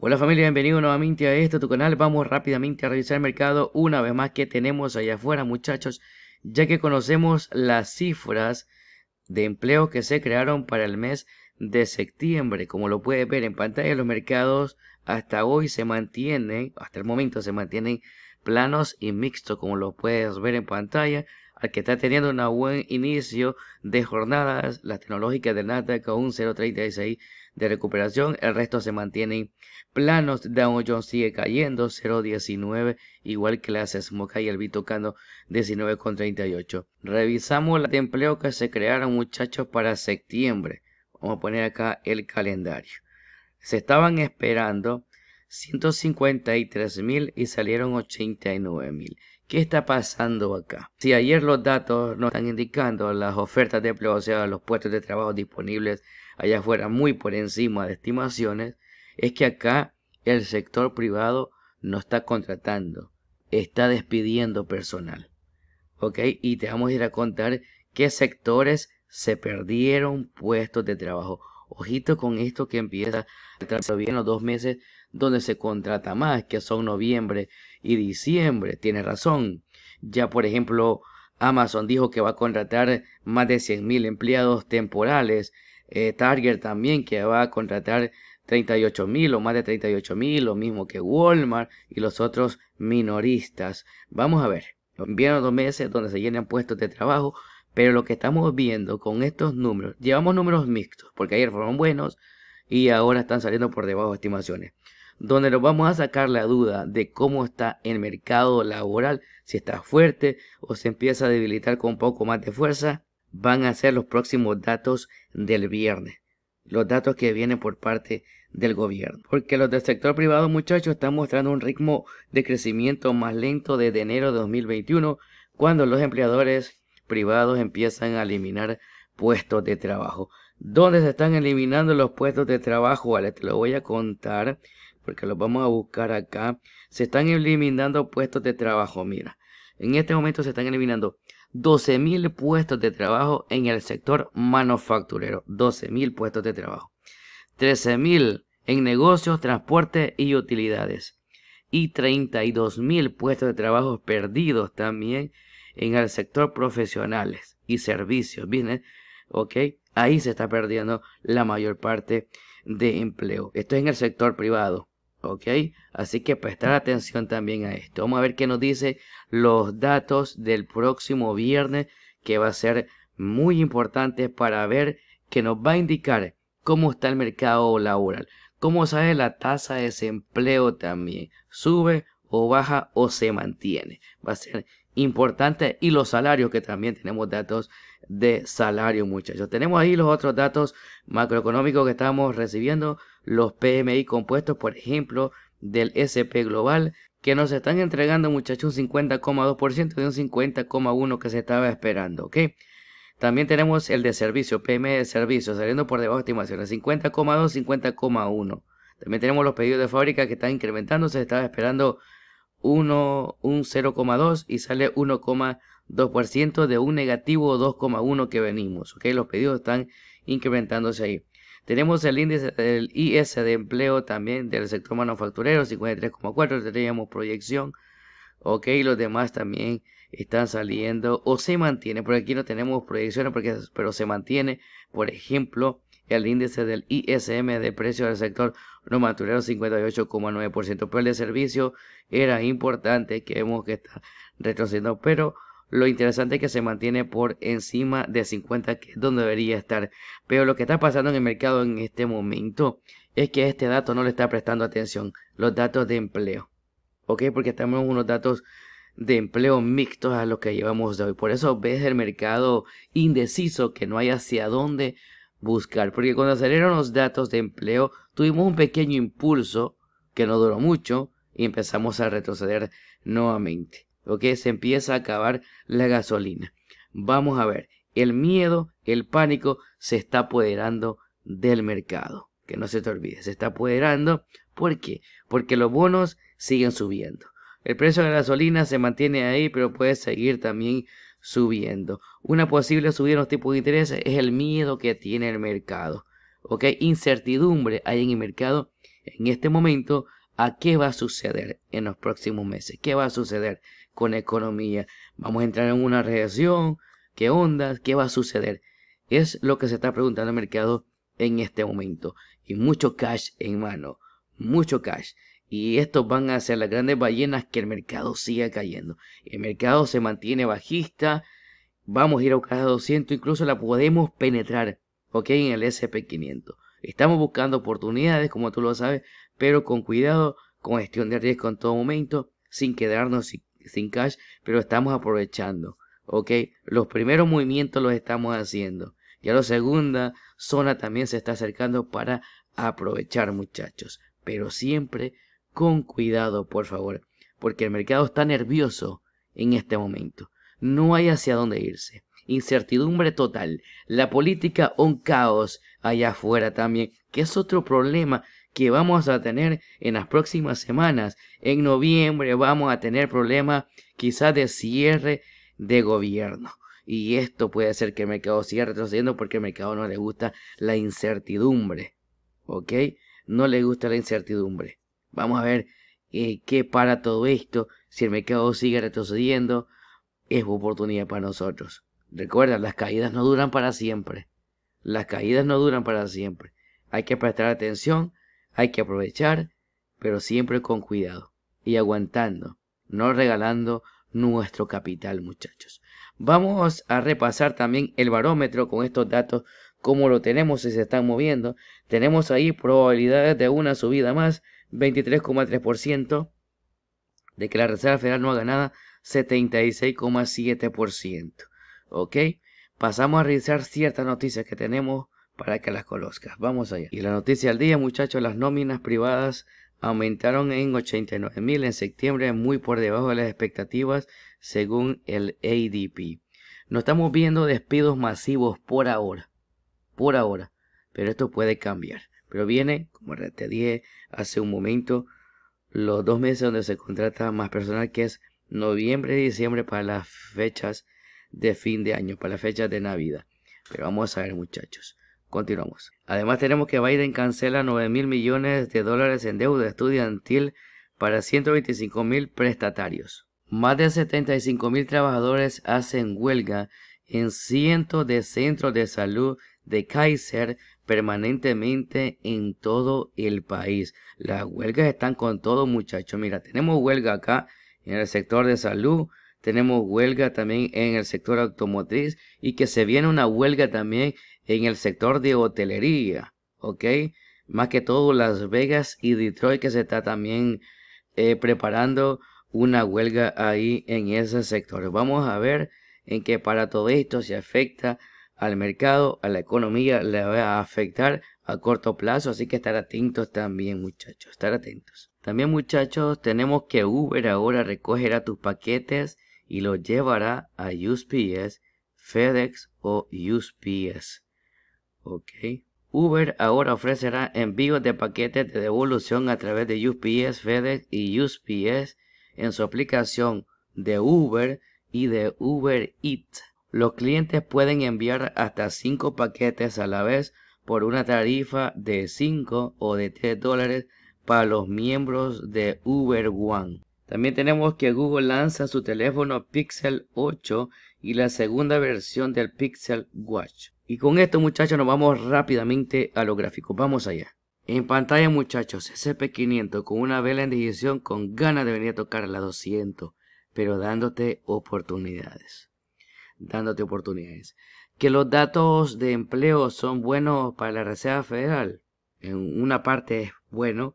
Hola familia, bienvenido nuevamente a este tu canal. Vamos rápidamente a revisar el mercado una vez más que tenemos allá afuera muchachos, ya que conocemos las cifras de empleo que se crearon para el mes de septiembre. Como lo puedes ver en pantalla, los mercados hasta hoy se mantienen, hasta el momento se mantienen planos y mixtos, como lo puedes ver en pantalla al que está teniendo un buen inicio de jornadas, la tecnológica de Nasdaq a un 0.36 de recuperación. El resto se mantienen planos. Dow Jones sigue cayendo 0.19, igual que las Smoke y el B tocando 19.38. Revisamos la de empleo que se crearon muchachos para septiembre. Vamos a poner acá el calendario. Se estaban esperando 153.000. mil y salieron 89.000. mil. ¿Qué está pasando acá? Si ayer los datos nos están indicando las ofertas de empleo, o sea, los puestos de trabajo disponibles allá afuera muy por encima de estimaciones, es que acá el sector privado no está contratando, está despidiendo personal. ¿Ok? Y te vamos a ir a contar qué sectores se perdieron puestos de trabajo. Ojito con esto que empieza a bien los dos meses donde se contrata más, que son noviembre y diciembre. Tienes razón. Ya, por ejemplo, Amazon dijo que va a contratar más de 100.000 empleados temporales eh, Target también, que va a contratar 38 mil o más de 38 mil, lo mismo que Walmart y los otros minoristas. Vamos a ver, vienen dos meses donde se llenan puestos de trabajo, pero lo que estamos viendo con estos números, llevamos números mixtos, porque ayer fueron buenos y ahora están saliendo por debajo de estimaciones, donde nos vamos a sacar la duda de cómo está el mercado laboral, si está fuerte o se empieza a debilitar con un poco más de fuerza van a ser los próximos datos del viernes. Los datos que vienen por parte del gobierno. Porque los del sector privado, muchachos, están mostrando un ritmo de crecimiento más lento desde enero de 2021, cuando los empleadores privados empiezan a eliminar puestos de trabajo. ¿Dónde se están eliminando los puestos de trabajo? te lo voy a contar porque los vamos a buscar acá. Se están eliminando puestos de trabajo, mira. En este momento se están eliminando 12.000 puestos de trabajo en el sector manufacturero, 12.000 puestos de trabajo, 13.000 en negocios, transporte y utilidades, y 32.000 puestos de trabajo perdidos también en el sector profesionales y servicios, business, ¿ok? Ahí se está perdiendo la mayor parte de empleo. Esto es en el sector privado. ¿ok? Así que prestar atención también a esto. Vamos a ver qué nos dice los datos del próximo viernes, que va a ser muy importante para ver que nos va a indicar cómo está el mercado laboral. Cómo sabe la tasa de desempleo también. Sube o baja o se mantiene. Va a ser importante y los salarios que también tenemos datos de salario muchachos tenemos ahí los otros datos macroeconómicos que estamos recibiendo los PMI compuestos, por ejemplo, del SP Global, que nos están entregando, muchachos, un 50,2% de un 50,1% que se estaba esperando, También tenemos el de servicio, PMI de servicio, saliendo por debajo de estimaciones, 50,2, 50,1. También tenemos los pedidos de fábrica que están incrementándose se estaba esperando un 0,2 y sale 1,2% de un negativo 2,1 que venimos, Los pedidos están incrementándose ahí. Tenemos el índice del IS de empleo también del sector manufacturero, 53,4. Tenemos proyección. Ok, los demás también están saliendo o se mantiene. Por aquí no tenemos proyecciones, porque, pero se mantiene. Por ejemplo, el índice del ISM de precios del sector no manufacturero 58,9%. Pero el de servicio era importante que vemos que está retrocediendo, pero lo interesante es que se mantiene por encima de 50, que es donde debería estar. Pero lo que está pasando en el mercado en este momento es que este dato no le está prestando atención. Los datos de empleo. ¿Ok? Porque estamos en unos datos de empleo mixtos a los que llevamos de hoy. Por eso ves el mercado indeciso, que no hay hacia dónde buscar. Porque cuando salieron los datos de empleo, tuvimos un pequeño impulso que no duró mucho y empezamos a retroceder nuevamente. ¿ok? Se empieza a acabar la gasolina. Vamos a ver, el miedo, el pánico se está apoderando del mercado. Que no se te olvide, se está apoderando. ¿Por qué? Porque los bonos siguen subiendo. El precio de la gasolina se mantiene ahí, pero puede seguir también subiendo. Una posible subida en los tipos de interés es el miedo que tiene el mercado. ¿Ok? Incertidumbre hay en el mercado en este momento a qué va a suceder en los próximos meses. ¿Qué va a suceder? con economía. Vamos a entrar en una reacción, qué onda, qué va a suceder. Es lo que se está preguntando el mercado en este momento. Y mucho cash en mano, mucho cash. Y estos van a ser las grandes ballenas que el mercado siga cayendo. El mercado se mantiene bajista. Vamos a ir a buscar 200, incluso la podemos penetrar, ¿ok? En el SP500. Estamos buscando oportunidades, como tú lo sabes, pero con cuidado, con gestión de riesgo en todo momento, sin quedarnos sin cash, pero estamos aprovechando. ¿Ok? Los primeros movimientos los estamos haciendo. Ya la segunda zona también se está acercando para aprovechar, muchachos. Pero siempre con cuidado, por favor. Porque el mercado está nervioso en este momento. No hay hacia dónde irse. Incertidumbre total. La política un caos allá afuera también, que es otro problema que vamos a tener en las próximas semanas. En noviembre vamos a tener problemas quizás de cierre de gobierno. Y esto puede ser que el mercado siga retrocediendo porque al mercado no le gusta la incertidumbre. ¿Ok? No le gusta la incertidumbre. Vamos a ver eh, qué para todo esto. Si el mercado sigue retrocediendo, es oportunidad para nosotros. Recuerda, las caídas no duran para siempre. Las caídas no duran para siempre. Hay que prestar atención hay que aprovechar, pero siempre con cuidado y aguantando, no regalando nuestro capital, muchachos. Vamos a repasar también el barómetro con estos datos, cómo lo tenemos si se están moviendo. Tenemos ahí probabilidades de una subida más, 23,3%, de que la Reserva Federal no haga nada, 76,7%. ¿Ok? Pasamos a revisar ciertas noticias que tenemos para que las conozcas. Vamos allá. Y la noticia al día, muchachos, las nóminas privadas aumentaron en 89 mil en septiembre, muy por debajo de las expectativas según el ADP. No estamos viendo despidos masivos por ahora, por ahora, pero esto puede cambiar. Pero viene, como te dije hace un momento, los dos meses donde se contrata más personal, que es noviembre y diciembre para las fechas de fin de año, para las fechas de Navidad. Pero vamos a ver, muchachos. Continuamos. Además tenemos que Biden cancela 9 mil millones de dólares en deuda estudiantil para 125 mil prestatarios. Más de 75 mil trabajadores hacen huelga en cientos de centros de salud de Kaiser permanentemente en todo el país. Las huelgas están con todo muchachos. Mira, tenemos huelga acá en el sector de salud, tenemos huelga también en el sector automotriz y que se viene una huelga también en el sector de hotelería, ¿ok? Más que todo Las Vegas y Detroit que se está también eh, preparando una huelga ahí en ese sector. Vamos a ver en qué para todo esto se afecta al mercado, a la economía, le va a afectar a corto plazo, así que estar atentos también muchachos, estar atentos. También muchachos, tenemos que Uber ahora recogerá tus paquetes y los llevará a USPS, FedEx o USPS. Uber ahora ofrecerá envíos de paquetes de devolución a través de UPS, FedEx y USPS en su aplicación de Uber y de Uber Eats. Los clientes pueden enviar hasta 5 paquetes a la vez por una tarifa de 5 o de 3 dólares para los miembros de Uber One. También tenemos que Google lanza su teléfono Pixel 8 y la segunda versión del Pixel Watch. Y con esto muchachos nos vamos rápidamente a los gráficos. Vamos allá. En pantalla muchachos, SP500 con una vela en división con ganas de venir a tocar la 200, pero dándote oportunidades. Dándote oportunidades. Que los datos de empleo son buenos para la Reserva Federal. En una parte es bueno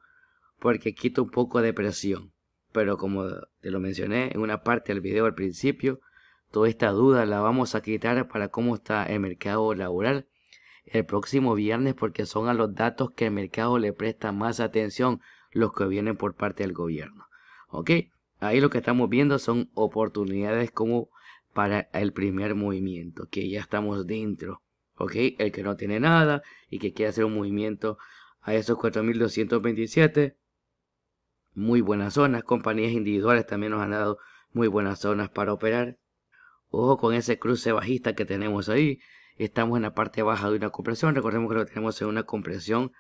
porque quita un poco de presión. Pero como te lo mencioné en una parte del video al principio, Toda esta duda la vamos a quitar para cómo está el mercado laboral el próximo viernes porque son a los datos que el mercado le presta más atención los que vienen por parte del gobierno. ¿Ok? Ahí lo que estamos viendo son oportunidades como para el primer movimiento, que ya estamos dentro. ¿Ok? El que no tiene nada y que quiere hacer un movimiento a esos 4.227. Muy buenas zonas. Compañías individuales también nos han dado muy buenas zonas para operar. Ojo con ese cruce bajista que tenemos ahí. Estamos en la parte baja de una compresión. Recordemos que lo tenemos en una compresión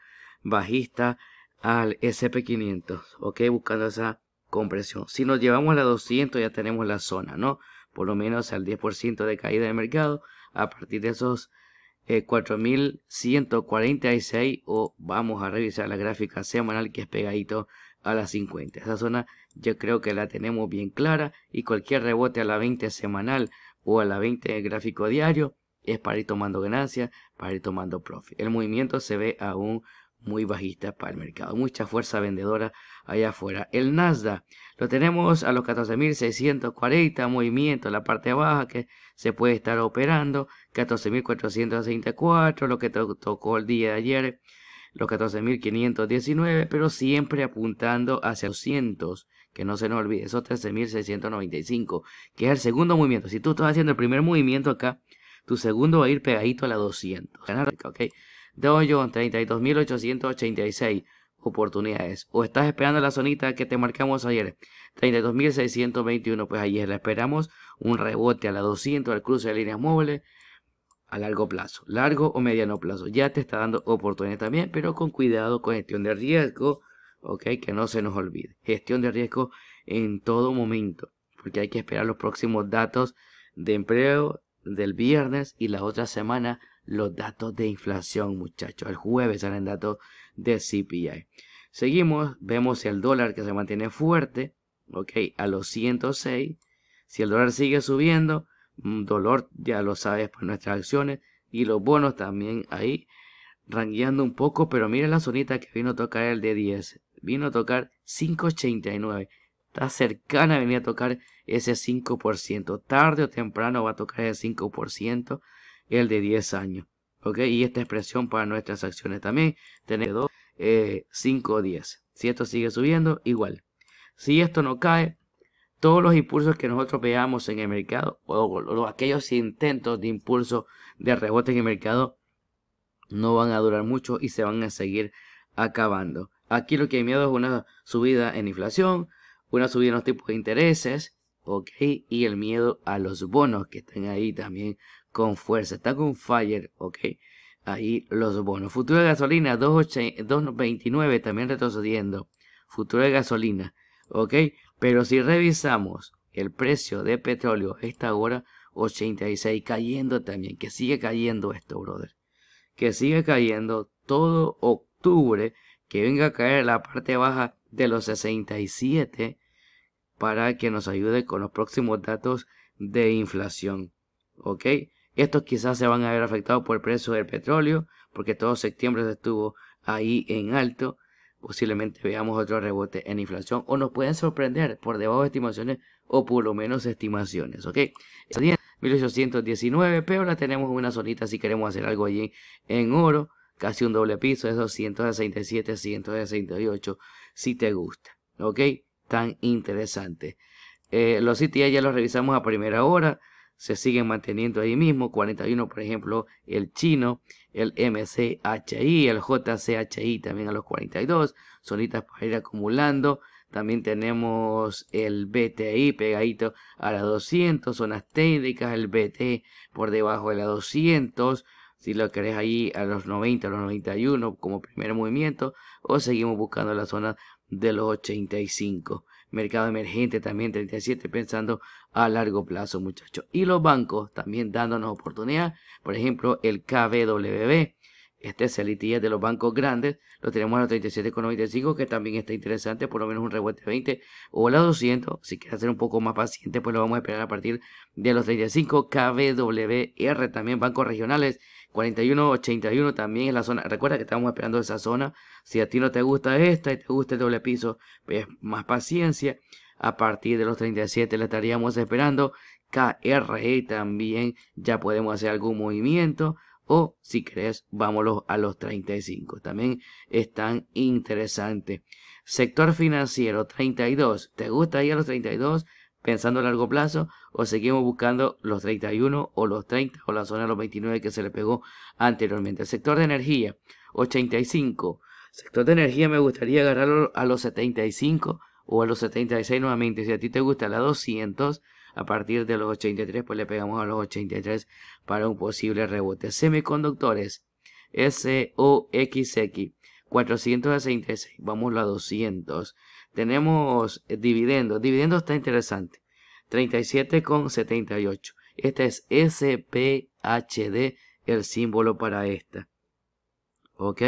bajista al SP500. Ok, buscando esa compresión. Si nos llevamos a la 200 ya tenemos la zona, ¿no? Por lo menos al 10% de caída de mercado. A partir de esos 4146 eh, o vamos a revisar la gráfica semanal que es pegadito a la 50. Esa zona yo creo que la tenemos bien clara y cualquier rebote a la 20 semanal o a la 20 gráfico diario, es para ir tomando ganancias, para ir tomando profit. El movimiento se ve aún muy bajista para el mercado. Mucha fuerza vendedora allá afuera. El Nasdaq lo tenemos a los 14.640 movimientos, la parte baja que se puede estar operando. 14.464, lo que tocó el día de ayer los 14.519, pero siempre apuntando hacia 200, que no se nos olvide, esos 13.695, que es el segundo movimiento. Si tú estás haciendo el primer movimiento acá, tu segundo va a ir pegadito a la 200. ¿ok? Dow Jones, 32.886 oportunidades. O estás esperando la zonita que te marcamos ayer, 32.621, pues ayer la esperamos. Un rebote a la 200 al cruce de líneas móviles a largo plazo, largo o mediano plazo. Ya te está dando oportunidades también, pero con cuidado, con gestión de riesgo, ¿ok? Que no se nos olvide. Gestión de riesgo en todo momento, porque hay que esperar los próximos datos de empleo del viernes y la otra semana los datos de inflación, muchachos. El jueves salen datos de CPI. Seguimos, vemos el dólar que se mantiene fuerte, ok, a los 106. Si el dólar sigue subiendo, dolor, ya lo sabes, por pues, nuestras acciones y los bonos también ahí, rangueando un poco, pero mira la zonita que vino a tocar el de 10, vino a tocar 5.89, está cercana a venir a tocar ese 5%, tarde o temprano va a tocar el 5%, el de 10 años, ¿ok? Y esta expresión para nuestras acciones también, tener eh, 5 o 10, si esto sigue subiendo, igual. Si esto no cae, todos los impulsos que nosotros veamos en el mercado o, aquellos intentos de impulso de rebote en el mercado no van a durar mucho y se van a seguir acabando. Aquí lo que hay miedo es una subida en inflación, una subida en los tipos de intereses, ok, y el miedo a los bonos que están ahí también con fuerza, Está con fire, ok, ahí los bonos. Futuro de gasolina 2.29 también retrocediendo, futuro de gasolina, ok, pero si revisamos el precio de petróleo, esta hora 86 cayendo también, que sigue cayendo esto, brother. Que sigue cayendo todo octubre, que venga a caer la parte baja de los 67 para que nos ayude con los próximos datos de inflación. ¿Ok? Estos quizás se van a ver afectados por el precio del petróleo, porque todo septiembre estuvo ahí en alto, Posiblemente veamos otro rebote en inflación o nos pueden sorprender por debajo de estimaciones o por lo menos estimaciones, ¿ok? 1819, pero la tenemos en una zonita si queremos hacer algo allí en oro, casi un doble piso, es 267, 168, si te gusta, ¿ok? Tan interesante. Eh, los CTA ya los revisamos a primera hora, se siguen manteniendo ahí mismo, 41 por ejemplo el chino, el MCHI, el JCHI también a los 42, sonitas para ir acumulando. También tenemos el BTI pegadito a las 200, zonas técnicas, el BT por debajo de la 200, si lo querés ahí a los 90, a los 91 como primer movimiento, o seguimos buscando la zona de los 85 mercado emergente también 37, pensando a largo plazo, muchachos. Y los bancos también dándonos oportunidad, por ejemplo, el KBWB. Este es el ITIA e de los bancos grandes, lo tenemos a los 37,95, que también está interesante, por lo menos un rebote 20 o la 200. Si quieres ser un poco más paciente, pues lo vamos a esperar a partir de los 35. KBWR, también bancos regionales, 81 también es la zona. Recuerda que estamos esperando esa zona. Si a ti no te gusta esta y te gusta el doble piso, pues más paciencia. A partir de los 37 la estaríamos esperando. KRE también ya podemos hacer algún movimiento. O si crees, vámonos a los 35. También es tan interesante, Sector financiero 32. ¿Te gusta ir a los 32? pensando a largo plazo o seguimos buscando los 31 o los 30 o la zona de los 29 que se le pegó anteriormente. sector de energía, 85. Sector de energía me gustaría agarrarlo a los 75 o a los 76 nuevamente. Si a ti te gusta la 200, a partir de los 83 pues le pegamos a los 83 para un posible rebote. Semiconductores, SOXX, 466, vamos a 200. Tenemos eh, dividendos. Dividendos está interesante. 37,78. Este es SPHD, el símbolo para esta. ¿Ok?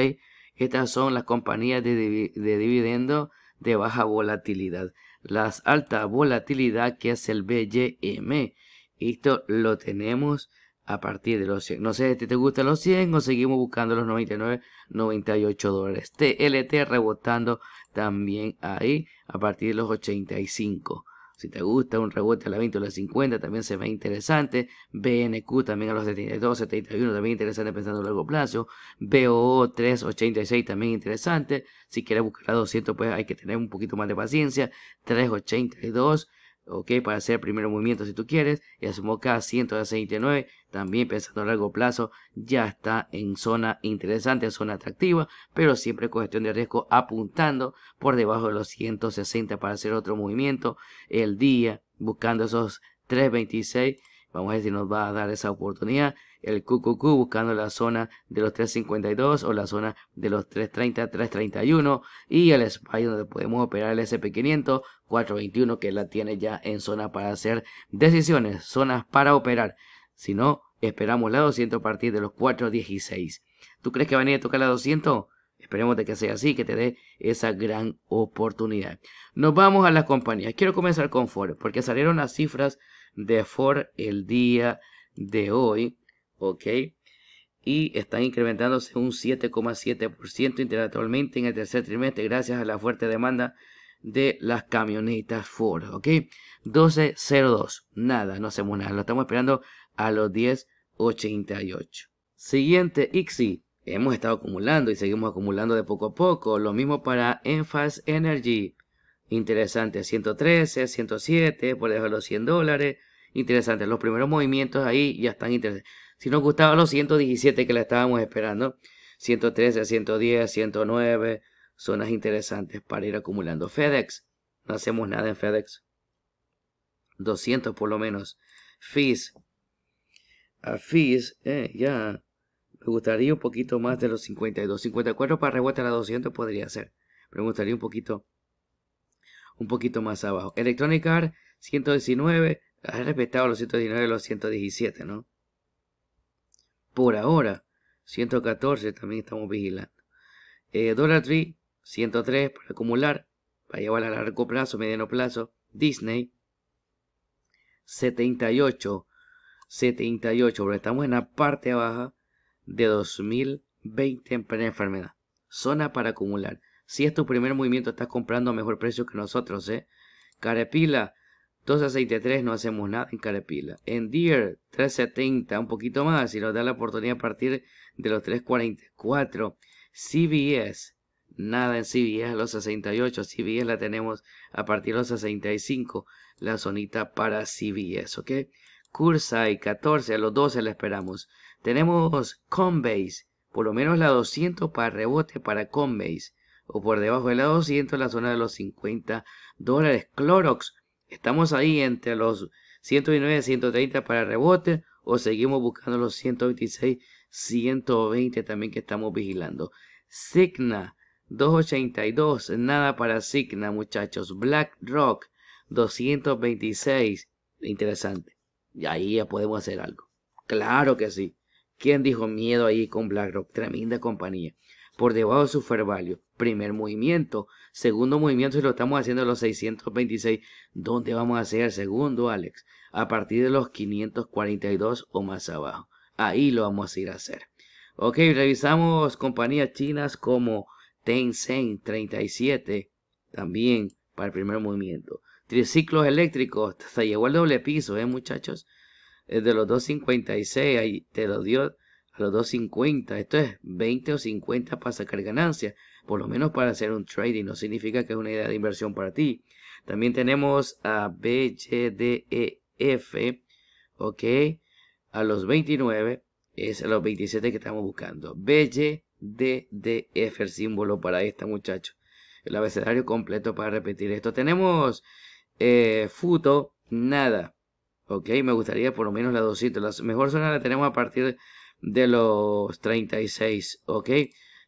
Estas son las compañías de, de dividendo de baja volatilidad. Las alta volatilidad, que es el BYM. Esto lo tenemos a partir de los 100. No sé si te gustan los 100 o seguimos buscando los 99, 98 dólares. TLT rebotando también ahí a partir de los 85. Si te gusta un rebote a la 20 o la 50, también se ve interesante. BNQ también a los 72, 71, también interesante pensando a largo plazo. BOO 386, también interesante. Si quieres buscar a 200, pues hay que tener un poquito más de paciencia. 382. ¿ok? Para hacer el primer movimiento si tú quieres. Y asumo acá 169, también pensando a largo plazo, ya está en zona interesante, zona atractiva, pero siempre cuestión de riesgo apuntando por debajo de los 160 para hacer otro movimiento el día, buscando esos 326 Vamos a ver si nos va a dar esa oportunidad. El QQQ buscando la zona de los 352 o la zona de los 330, 331. Y el espacio donde podemos operar el SP500, 421 que la tiene ya en zona para hacer decisiones, zonas para operar. Si no, esperamos la 200 a partir de los 416. ¿Tú crees que va a venir a tocar la 200? Esperemos de que sea así, que te dé esa gran oportunidad. Nos vamos a las compañías. Quiero comenzar con Ford, porque salieron las cifras de Ford el día de hoy, ¿ok? Y están incrementándose un 7,7% interactualmente en el tercer trimestre gracias a la fuerte demanda de las camionetas Ford, ¿ok? 12.02, nada, no hacemos nada, lo estamos esperando a los 10.88. Siguiente, Ixi Hemos estado acumulando y seguimos acumulando de poco a poco. Lo mismo para Enphase Energy. Interesante, 113, 107, por eso los 100 dólares interesantes. Los primeros movimientos ahí ya están interesantes. Si nos gustaban los 117 que la estábamos esperando, 113, 110, 109, zonas interesantes para ir acumulando. FedEx, no hacemos nada en FedEx. 200 por lo menos. FIS. A FIS. Eh, ya. Me gustaría un poquito más de los 52. 54 para revuelta a 200 podría ser. me gustaría un poquito, un poquito más abajo. Electronic 119 has respetado los 119 y los 117, ¿no? Por ahora, 114 también estamos vigilando. Eh, Dollar Tree, 103 para acumular, para llevar a largo plazo, mediano plazo. Disney, 78, 78, pero estamos en la parte baja de 2020 en plena enfermedad. Zona para acumular. Si es tu primer movimiento, estás comprando a mejor precio que nosotros, ¿eh? Carepila, 263 no hacemos nada en Carepila. En Deer 370 un poquito más y nos da la oportunidad a partir de los 344. CBS nada en CBS los 68. CBS la tenemos a partir de los 65 la zonita para CBS, ¿ok? y 14 a los 12 la esperamos. Tenemos Convase. por lo menos la 200 para rebote para Convase. o por debajo de la 200 la zona de los 50 dólares. Clorox Estamos ahí entre los y 130 para rebote o seguimos buscando los 126, 120 también que estamos vigilando. Signa 282, nada para Signa muchachos. BlackRock 226, interesante. Y ahí ya podemos hacer algo. Claro que sí. ¿Quién dijo miedo ahí con BlackRock? Tremenda compañía. Por debajo de su fair primer movimiento. Segundo movimiento, si lo estamos haciendo los 626, ¿dónde vamos a hacer el segundo, Alex? A partir de los 542 o más abajo. Ahí lo vamos a ir a hacer. Ok, revisamos compañías chinas como Tencent 37, también para el primer movimiento. Triciclos eléctricos, hasta llegó el doble piso, ¿eh, muchachos? De los 256, ahí te lo dio a los 250. Esto es 20 o 50 para sacar ganancia por lo menos para hacer un trading, no significa que es una idea de inversión para ti. También tenemos a BGDEF, ok, a los 29, es a los 27 que estamos buscando. BGDDF, e el símbolo para esta muchacho. El abecedario completo para repetir esto. Tenemos eh, Futo, nada. Ok, me gustaría por lo menos la dos La Las mejor zona la tenemos a partir de los 36. Ok,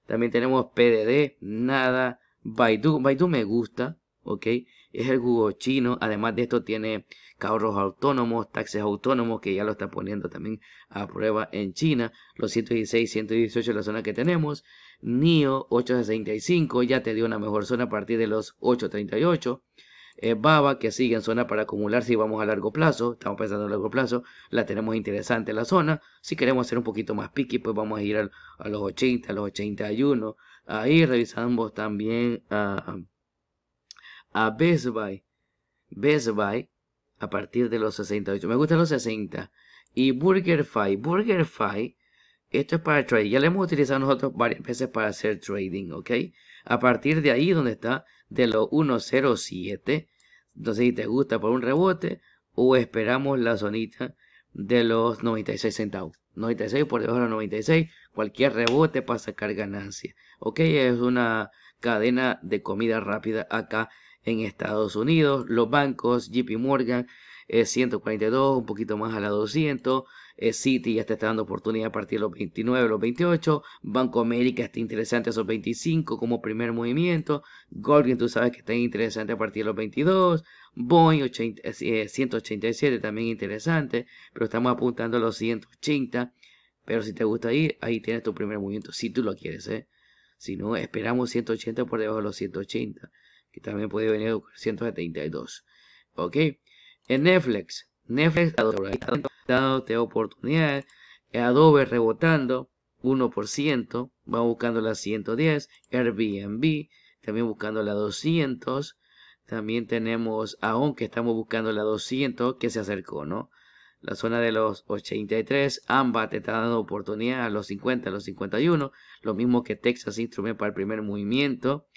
también tenemos PDD, nada, Baidu. Baidu me gusta, ¿ok? Es el Google chino. Además de esto tiene carros autónomos, taxis autónomos que ya lo está poniendo también a prueba en China. Los 116, 118 la zona que tenemos. NIO 865 ya te dio una mejor zona a partir de los 838. Eh, baba, que sigue en zona para acumular si vamos a largo plazo, estamos pensando en largo plazo, la tenemos interesante la zona, si queremos hacer un poquito más piqui, pues vamos a ir a los 80, a los 81, ahí revisamos también a, a Best Buy, Best Buy a partir de los 68, me gustan los 60, y Burger Fi. esto es para trade ya lo hemos utilizado nosotros varias veces para hacer trading, ¿ok? A partir de ahí donde está de los 1.07. Entonces, si te gusta por un rebote, o esperamos la zonita de los 96 centavos. 96 por debajo de los 96, cualquier rebote para sacar ganancia. Ok, es una cadena de comida rápida acá en Estados Unidos. Los bancos, JP Morgan, es 142, un poquito más a la 200. Eh, City ya te está dando oportunidad a partir de los 29, los 28. Banco América está interesante a esos 25 como primer movimiento. Golden, tú sabes que está interesante a partir de los 22. Boeing 187 eh, también interesante, pero estamos apuntando a los 180. Pero si te gusta ir, ahí tienes tu primer movimiento, si tú lo quieres, ¿eh? Si no, esperamos 180 por debajo de los 180, que también puede venir 172. ¿Ok? en Netflix. Netflix dándote oportunidad. Eh, Adobe rebotando 1%. Va buscando la 110. Airbnb también buscando la 200. También tenemos, que estamos buscando la 200, que se acercó, ¿no? La zona de los 83, AMBA te está dando oportunidad a los 50, a los 51, lo mismo que Texas Instrument para el primer movimiento.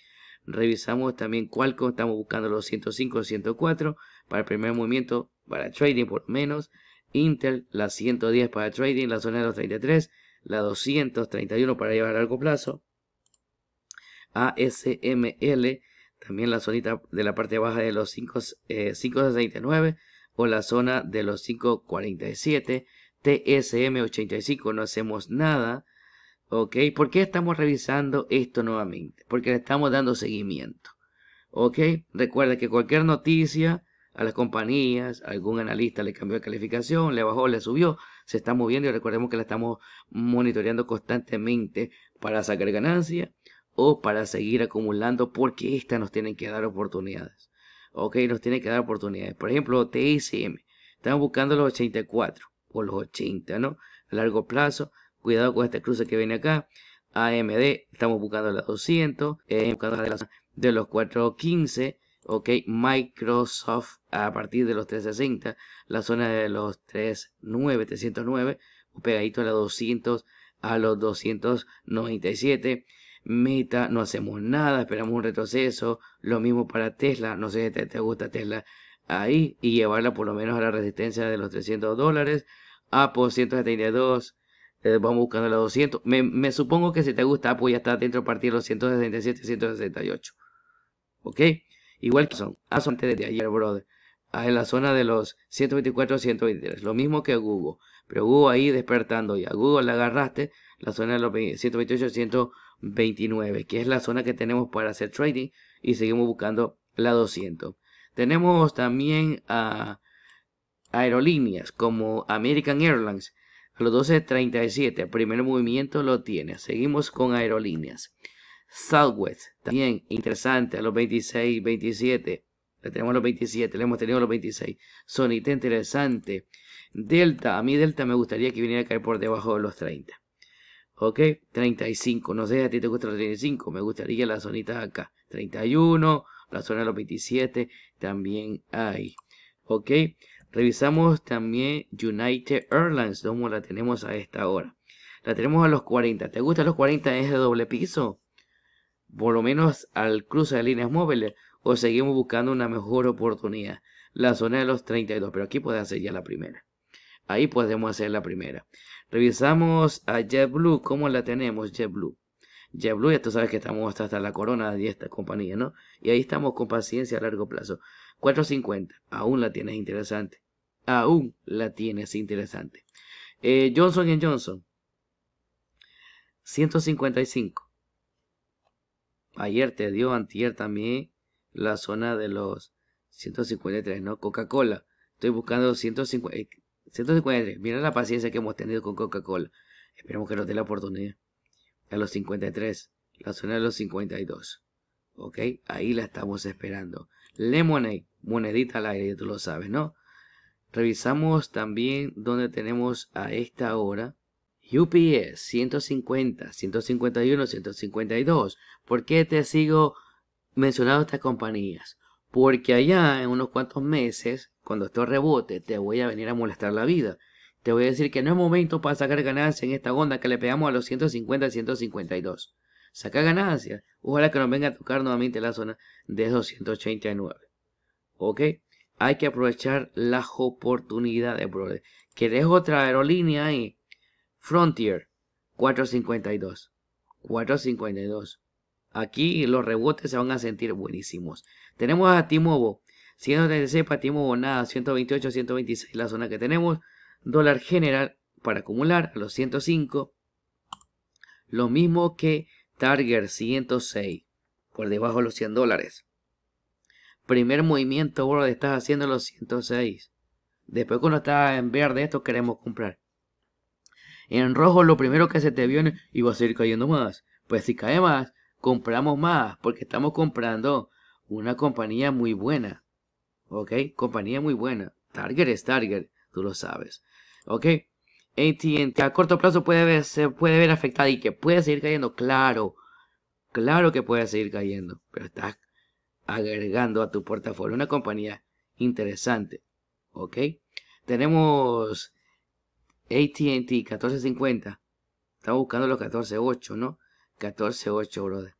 Revisamos también Qualcomm, estamos buscando los 105, 104, para el primer movimiento para trading por menos. Intel, la 110 para trading, la zona de los 33, la 231 para llevar a largo plazo. ASML, también la zonita de la parte baja de los 569 eh, o la zona de los 547. TSM85, no hacemos nada. ¿Ok? ¿Por qué estamos revisando esto nuevamente? Porque le estamos dando seguimiento. ¿Ok? Recuerda que cualquier noticia a las compañías, algún analista le cambió de calificación, le bajó, le subió, se está moviendo y recordemos que la estamos monitoreando constantemente para sacar ganancia o para seguir acumulando porque estas nos tienen que dar oportunidades. Ok, nos tienen que dar oportunidades. Por ejemplo, TSM estamos buscando los 84 o los 80, ¿no? A largo plazo, cuidado con este cruce que viene acá. AMD, estamos buscando los 200, eh, buscando de los 415 okay, Microsoft a partir de los 360, la zona de los 39, 309, pegadito a los 200, a los 297. Meta, no hacemos nada, esperamos un retroceso. Lo mismo para Tesla, no sé si te, gusta Tesla ahí y llevarla por lo menos a la resistencia de los 300 dólares. Apple 172, eh, vamos buscando la 200. Me, me, supongo que si te gusta Apple ya está dentro a partir de los 167, 168. ¿Ok? Igual que ah, son. antes de ayer, brother. Ah, en la zona de los 124 123. Lo mismo que Google. Pero Google ahí despertando y a Google la agarraste. La zona de los 128 129. Que es la zona que tenemos para hacer trading. Y seguimos buscando la 200. Tenemos también a aerolíneas como American Airlines. A los 12.37. Primer movimiento lo tiene. Seguimos con aerolíneas. Southwest, también interesante, a los 26, 27. La tenemos a los 27, la hemos tenido a los 26. Sonita interesante. Delta, a mí Delta me gustaría que viniera a caer por debajo de los 30. ¿Ok? 35. No sé, a ti te gusta los 35. Me gustaría la Zonita acá. 31, la zona A los 27 también hay. ¿Ok? Revisamos también United Airlines, como la tenemos a esta hora. La tenemos a los 40. ¿Te gustan los 40? Es de doble piso por lo menos al cruce de líneas móviles, o seguimos buscando una mejor oportunidad. La zona de los 32, pero aquí puede hacer ya la primera. Ahí podemos hacer la primera. Revisamos a JetBlue, ¿cómo la tenemos JetBlue? JetBlue, ya tú sabes que estamos hasta la corona de esta compañía, ¿no? Y ahí estamos con paciencia a largo plazo. 4.50, aún la tienes interesante. Aún la tienes interesante. Eh, Johnson Johnson, 155 ayer te dio, antier también, la zona de los 153, ¿no? Coca-Cola. Estoy buscando 153. Eh, Mira la paciencia que hemos tenido con Coca-Cola. Esperemos que nos dé la oportunidad. A los 53, la zona de los 52. ¿Ok? Ahí la estamos esperando. Lemonade, monedita al aire, tú lo sabes, ¿no? Revisamos también dónde tenemos a esta hora UPS 150, 151, 152. ¿Por qué te sigo mencionando estas compañías? Porque allá en unos cuantos meses, cuando esto rebote, te voy a venir a molestar la vida. Te voy a decir que no es momento para sacar ganancia en esta onda que le pegamos a los 150, 152. Saca ganancias. Ojalá que nos venga a tocar nuevamente la zona de 289. ¿Ok? Hay que aprovechar las oportunidades, brother. Que dejo otra aerolínea ahí Frontier 452. 452. Aquí los rebotes se van a sentir buenísimos. Tenemos a Timobo. 136 para Timobo nada. 128, 126 la zona que tenemos. Dólar general para acumular a los 105. Lo mismo que Target 106. Por debajo de los 100 dólares. Primer movimiento, bro, estás haciendo los 106. Después cuando está en verde esto queremos comprar. En rojo lo primero que se te viene y va a seguir cayendo más. Pues si cae más, compramos más porque estamos comprando una compañía muy buena. ¿Ok? Compañía muy buena. Target es Target, tú lo sabes. ¿Ok? ATT a corto plazo puede ver, puede ver afectada y que puede seguir cayendo, claro. Claro que puede seguir cayendo, pero estás agregando a tu portafolio una compañía interesante. ¿Ok? Tenemos ATT 1450. estamos buscando los 14.8, ¿no? 14.8, brother.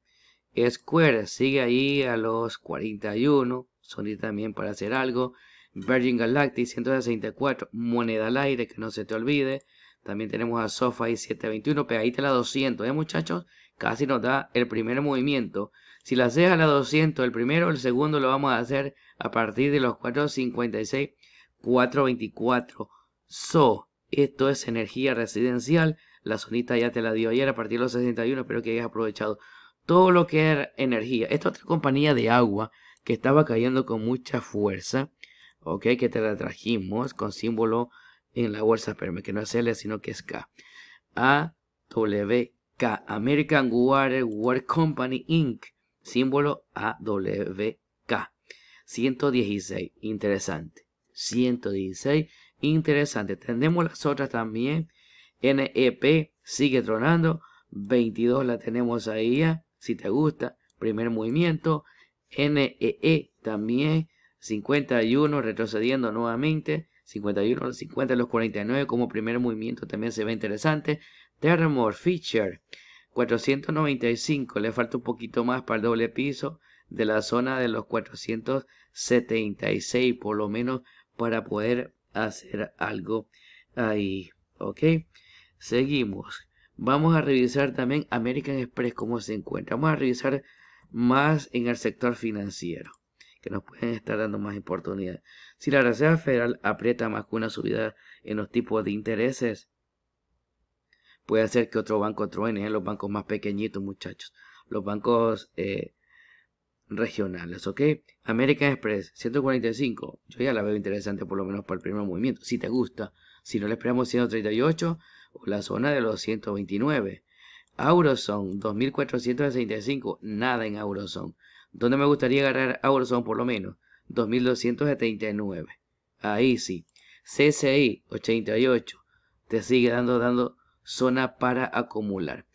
Square sigue ahí a los 41. Sony también para hacer algo. Virgin Galactic 164. Moneda al aire, que no se te olvide. También tenemos a SoFi 721. Pegadita a la 200, ¿eh, muchachos? Casi nos da el primer movimiento. Si la haces a la 200, el primero, el segundo lo vamos a hacer a partir de los 456, 424. So. Esto es energía residencial. La sonita ya te la dio ayer a partir de los 61. Espero que hayas aprovechado todo lo que era energía. Esta otra compañía de agua que estaba cayendo con mucha fuerza. Ok, que te la trajimos con símbolo en la bolsa. Espérame, que no es L, sino que es K. AWK. American Water work Company Inc. Símbolo AWK. 116. Interesante. 116 interesante. Tenemos las otras también. NEP sigue tronando. 22 la tenemos ahí si te gusta. Primer movimiento. NEE e también. 51 retrocediendo nuevamente. 51 los 50 los 49 como primer movimiento también se ve interesante. Thermor Feature 495. Le falta un poquito más para el doble piso de la zona de los 476 por lo menos para poder hacer algo ahí. Ok, seguimos. Vamos a revisar también American Express, cómo se encuentra. Vamos a revisar más en el sector financiero, que nos pueden estar dando más oportunidad. Si la Reserva Federal aprieta más que una subida en los tipos de intereses, puede hacer que otro banco truene, ¿eh? los bancos más pequeñitos, muchachos. Los bancos eh, regionales, ¿ok? American Express, 145. Yo ya la veo interesante por lo menos para el primer movimiento, si te gusta. Si no, le esperamos 138 o la zona de los 129. Auroson, 2465. Nada en Auroson. donde me gustaría agarrar Auroson por lo menos? 2279. Ahí sí. CCI, 88. Te sigue dando, dando zona para acumular.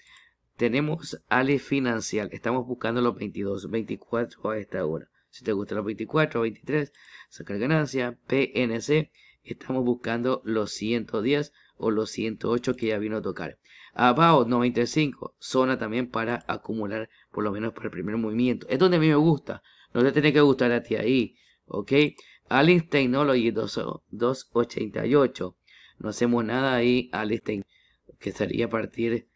Tenemos Ale Financial. Estamos buscando los 22, 24 a esta hora. Si te gustan los 24, 23, sacar ganancia. PNC. Estamos buscando los 110 o los 108 que ya vino a tocar. About 95. Zona también para acumular, por lo menos para el primer movimiento. Es donde a mí me gusta. No te tiene que gustar a ti ahí. ¿Ok? Alice Technology 288. No hacemos nada ahí. Alice que estaría a partir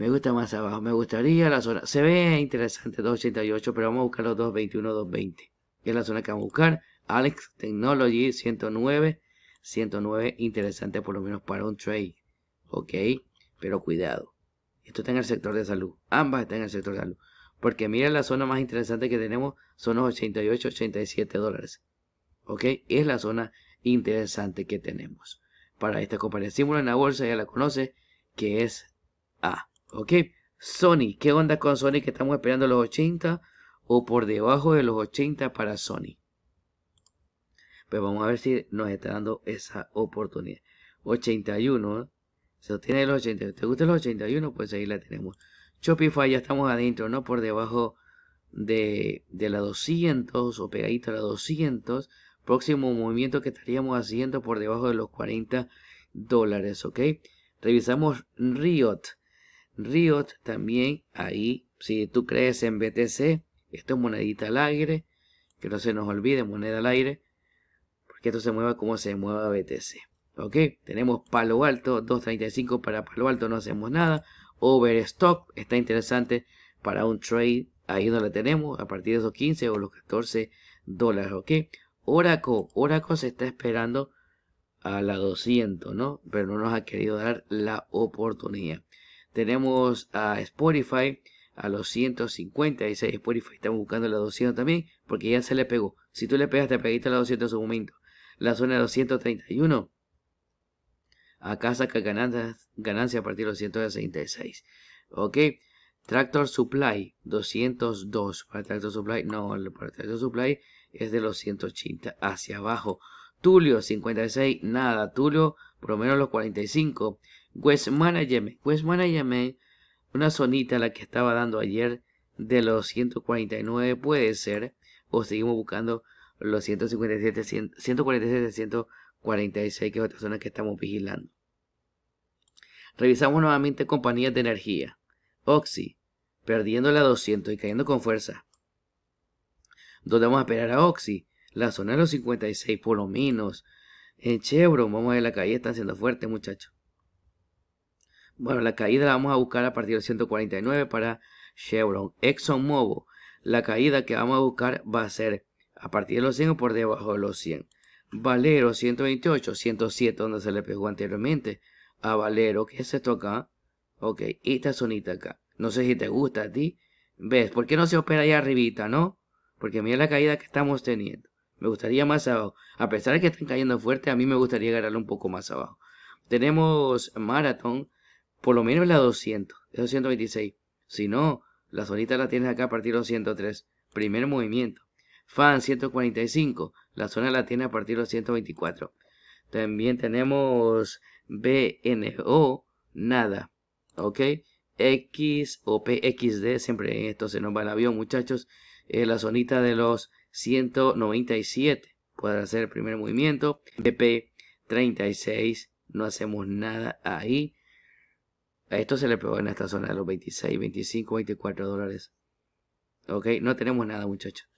me gusta más abajo. Me gustaría la zona. Se ve interesante, 288, pero vamos a buscar los 221, 220. es la zona que vamos a buscar. Alex Technology 109. 109, interesante por lo menos para un trade. Ok, pero cuidado. Esto está en el sector de salud. Ambas están en el sector de salud. Porque mira la zona más interesante que tenemos. Son los 88, 87 dólares. Ok, es la zona interesante que tenemos. Para esta compañía símbolo en la bolsa ya la conoce. Que es A. Ok, Sony, ¿qué onda con Sony que estamos esperando los 80 o por debajo de los 80 para Sony? pero pues vamos a ver si nos está dando esa oportunidad. 81, se obtiene los 81. ¿Te gustan los 81? Pues ahí la tenemos. Shopify ya estamos adentro, ¿no? Por debajo de, de la 200 o pegadito a la 200. Próximo movimiento que estaríamos haciendo por debajo de los 40 dólares, ¿ok? Revisamos Riot. Riot también ahí, si tú crees en BTC, esto es monedita al aire, que no se nos olvide, moneda al aire, porque esto se mueva como se mueva BTC. ¿Ok? Tenemos Palo Alto, 2.35 para Palo Alto, no hacemos nada. Overstock, está interesante para un trade, ahí no la tenemos, a partir de esos 15 o los 14 dólares, ¿ok? Oracle, Oracle se está esperando a la 200, ¿no? Pero no nos ha querido dar la oportunidad. Tenemos a Spotify, a los 156, Spotify, estamos buscando la 200 también, porque ya se le pegó. Si tú le pegas, te pegaste a la 200 en su momento. La zona de 231, 131. Acá saca ganancias, ganancia a partir de los 166. Ok. Tractor Supply, 202. Para Tractor Supply, no, para Tractor Supply es de los 180 hacia abajo. Tulio, 56, nada. Tulio, por lo menos los 45. West Management. una zonita la que estaba dando ayer de los 149 puede ser, o seguimos buscando los 157, 147, 146, que es otra zona que estamos vigilando. Revisamos nuevamente compañías de energía. Oxy, perdiendo la 200 y cayendo con fuerza. Donde vamos a esperar a Oxy? La zona de los 56, por lo menos. En Chevron, vamos a ver la calle, están siendo fuertes muchachos. Bueno, la caída la vamos a buscar a partir del 149 para Chevron. ExxonMobil, la caída que vamos a buscar va a ser a partir de los 100 o por debajo de los 100. Valero 128, 107, donde se le pegó anteriormente a Valero, que es esto acá. Ok, esta zonita acá. No sé si te gusta a ti. ¿Ves? ¿Por qué no se opera ahí arribita, no? Porque mira la caída que estamos teniendo. Me gustaría más abajo. A pesar de que están cayendo fuerte, a mí me gustaría agarrarlo un poco más abajo. Tenemos Marathon por lo menos la 200, es 226. Si no, la zonita la tienes acá a partir de los 103. Primer movimiento. Fan 145, la zona la tiene a partir de los 124. También tenemos BNO, nada. ¿Ok? X o PXD, siempre esto se nos va al avión, muchachos. la zonita de los 197 puede ser el primer movimiento. BP 36, no hacemos nada ahí. A esto se le pegó en esta zona de los 26, 25, 24 dólares. Ok, no tenemos nada muchachos.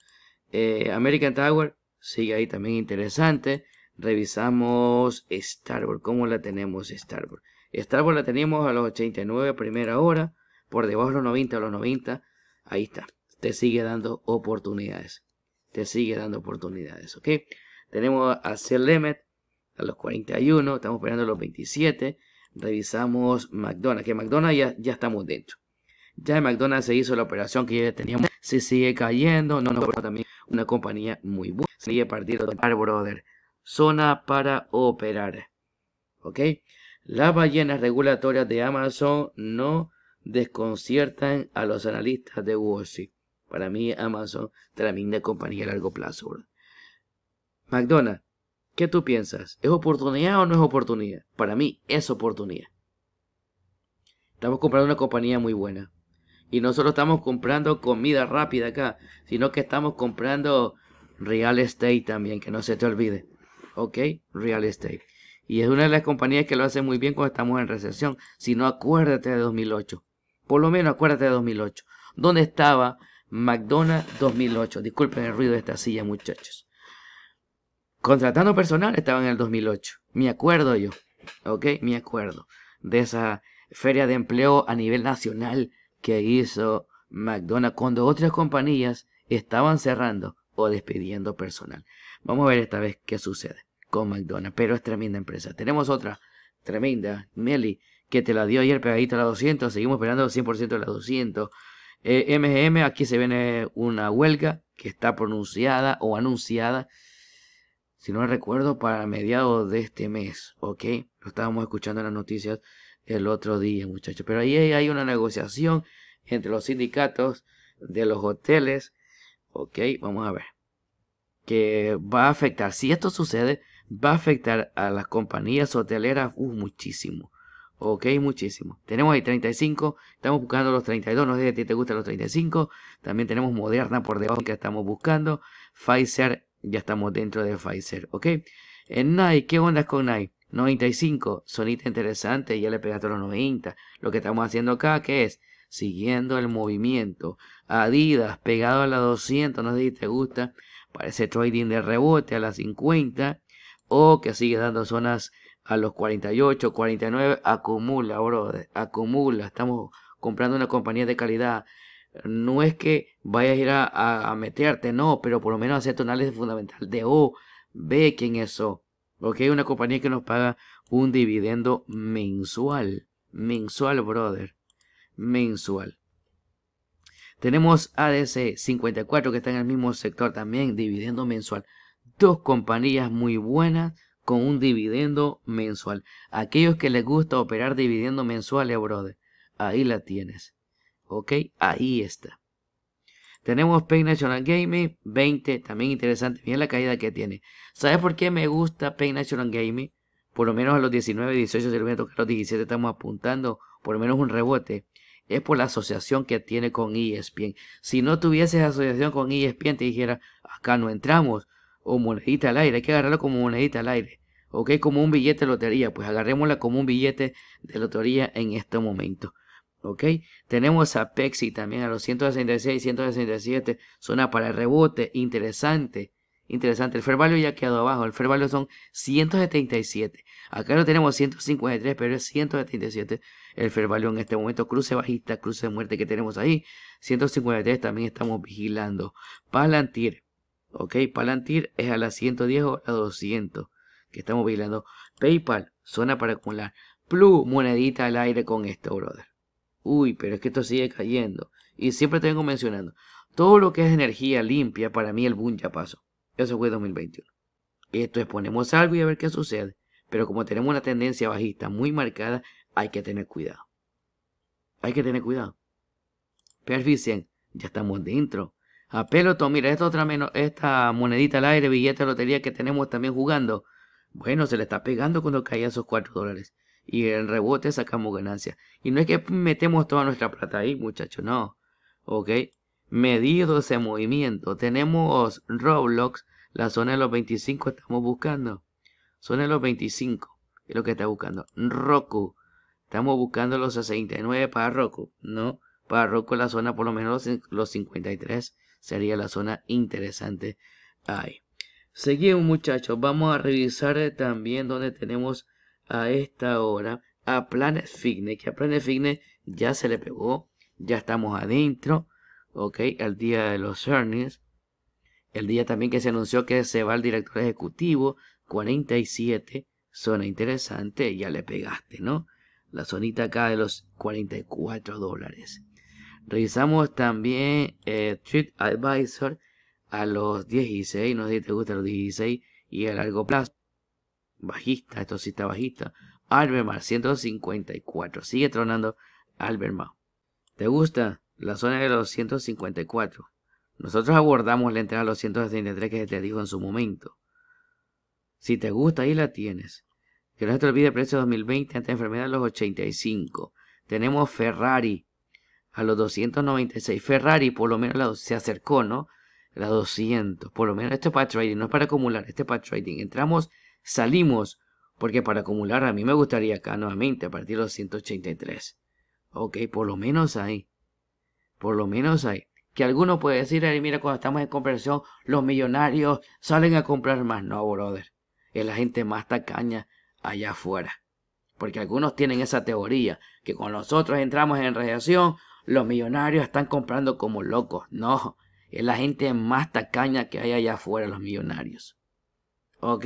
Eh, American Tower sigue ahí también interesante. Revisamos Starboard. ¿Cómo la tenemos Starboard? Starboard la tenemos a los 89 primera hora. Por debajo de los 90 a los 90. Ahí está. Te sigue dando oportunidades. Te sigue dando oportunidades. Ok. Tenemos a Limit a los 41. Estamos esperando los 27 revisamos McDonald's, que McDonald's ya, ya estamos dentro. Ya en McDonald's se hizo la operación que ya teníamos. Se sigue cayendo, no nos también una compañía muy buena. Se sigue partido de Brother. Zona para operar. ¿Ok? Las ballenas regulatorias de Amazon no desconciertan a los analistas de Wall Para mí, Amazon de compañía a largo plazo. McDonald's ¿Qué tú piensas? ¿Es oportunidad o no es oportunidad? Para mí es oportunidad. Estamos comprando una compañía muy buena. Y no solo estamos comprando comida rápida acá, sino que estamos comprando real estate también, que no se te olvide. ¿Ok? Real estate. Y es una de las compañías que lo hace muy bien cuando estamos en recesión. Si no, acuérdate de 2008. Por lo menos acuérdate de 2008. ¿Dónde estaba McDonald's 2008? Disculpen el ruido de esta silla, muchachos. Contratando personal estaba en el 2008. Me acuerdo yo, ¿ok? Me acuerdo de esa feria de empleo a nivel nacional que hizo McDonald's cuando otras compañías estaban cerrando o despidiendo personal. Vamos a ver esta vez qué sucede con McDonald's, pero es tremenda empresa. Tenemos otra tremenda, Meli, que te la dio ayer pegadita a la 200, seguimos esperando 100% de la 200. Eh, MGM, aquí se viene una huelga que está pronunciada o anunciada si no recuerdo, para mediados de este mes, ¿ok? Lo estábamos escuchando en las noticias el otro día, muchachos. Pero ahí hay una negociación entre los sindicatos de los hoteles, ¿ok? Vamos a ver. Que va a afectar, si esto sucede, va a afectar a las compañías hoteleras uh, muchísimo. Ok, muchísimo. Tenemos ahí 35, estamos buscando los 32, no sé si ti te gustan los 35. También tenemos Moderna por debajo que estamos buscando. Pfizer ya estamos dentro de Pfizer, ¿ok? En Nike, ¿qué onda con Nike? 95, sonita interesante, ya le pegaste a los 90. Lo que estamos haciendo acá, ¿qué es? Siguiendo el movimiento. Adidas, pegado a la 200, no sé si te gusta. Parece trading de rebote a las 50. O que sigue dando zonas a los 48, 49. Acumula, brother. Acumula. Estamos comprando una compañía de calidad. No es que vayas a ir a, meterte, no, pero por lo menos hacer tu análisis fundamental de O, oh, ve quién es O. Ok, una compañía que nos paga un dividendo mensual. Mensual, brother. Mensual. Tenemos ADC 54 que está en el mismo sector también, dividendo mensual. Dos compañías muy buenas con un dividendo mensual. Aquellos que les gusta operar dividendo mensual brother. Ahí la tienes. Ok, ahí está. Tenemos Pay National Gaming, 20, también interesante. Miren la caída que tiene. ¿Sabes por qué me gusta Pay National Gaming? Por lo menos a los 19, 18, si lo voy a a los 17, estamos apuntando por lo menos un rebote. Es por la asociación que tiene con ESPN. Si no tuvieses asociación con ESPN, te dijera, acá no entramos. O monedita al aire, hay que agarrarlo como monedita al aire. Ok, como un billete de lotería. Pues agarrémosla como un billete de lotería en este momento. ¿ok? Tenemos a Pexi también a los 166 167. Zona para rebote, interesante. Interesante, el fair ya quedó abajo. El fair son 177. Acá no tenemos 153, pero es 177 el fair en este momento. Cruce bajista, cruce de muerte que tenemos ahí. 153 también estamos vigilando. Palantir, ok, Palantir es a las 110 o a la 200 que estamos vigilando. PayPal, zona para acumular. Plus, monedita al aire con esto, brother. Uy, pero es que esto sigue cayendo. Y siempre te vengo mencionando. Todo lo que es energía limpia, para mí el boom ya pasó. Eso fue 2021. Esto es ponemos algo y a ver qué sucede. Pero como tenemos una tendencia bajista muy marcada, hay que tener cuidado. Hay que tener cuidado. Perficien, ya estamos dentro. A peloto, mira, esta otra menos, esta monedita al aire, billete de lotería que tenemos también jugando. Bueno, se le está pegando cuando caía esos 4 dólares y en rebote sacamos ganancia. Y no es que metemos toda nuestra plata ahí, muchachos, no. Ok, medido ese movimiento. Tenemos Roblox, la zona de los 25 estamos buscando. Zona de los 25 es lo que está buscando. Roku, estamos buscando los 69 para Roku, ¿no? Para Roku la zona por lo menos los 53 sería la zona interesante ahí. Seguimos muchachos, vamos a revisar también donde tenemos a esta hora a Planet Fitness, que a Planet Fitness ya se le pegó, ya estamos adentro, ok, al día de los earnings, el día también que se anunció que se va el director ejecutivo, 47, zona interesante, ya le pegaste, ¿no? La zonita acá de los 44 dólares. Revisamos también eh, Advisor a los 16, no sé si te gusta los 16 y a largo plazo bajista, esto sí está bajista. alberma 154. Sigue tronando Alberma. ¿Te gusta? La zona de los 154. Nosotros abordamos la entrada a los 163 que te dijo en su momento. Si te gusta, ahí la tienes. Que no se te olvide el precio 2020 ante enfermedad de los 85. Tenemos Ferrari a los 296. Ferrari por lo menos se acercó, ¿no? La 200. Por lo menos este es para trading, no es para acumular. Este es para trading. Entramos salimos, porque para acumular a mí me gustaría acá nuevamente a partir de los 183. Ok, por lo menos ahí. Por lo menos ahí. Que alguno puede decir, mira, cuando estamos en conversión, los millonarios salen a comprar más. No, brother. Es la gente más tacaña allá afuera. Porque algunos tienen esa teoría, que cuando nosotros entramos en radiación, los millonarios están comprando como locos. No, es la gente más tacaña que hay allá afuera, los millonarios. ¿Ok?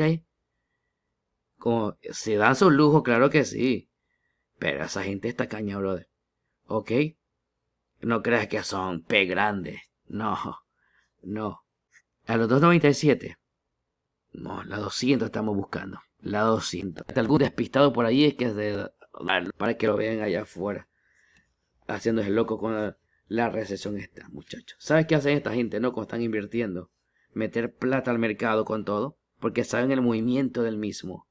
Como, se dan sus lujos, claro que sí. Pero esa gente está caña, brother. ¿Ok? No creas que son P grandes. No. No. A los 297. No, la 200 estamos buscando. La 200. Hasta este algún despistado por ahí es que es de para que lo vean allá afuera. Haciéndose loco con la, recesión esta, muchachos. ¿Sabes qué hacen esta gente, no? Cuando están invirtiendo. Meter plata al mercado con todo. Porque saben el movimiento del mismo.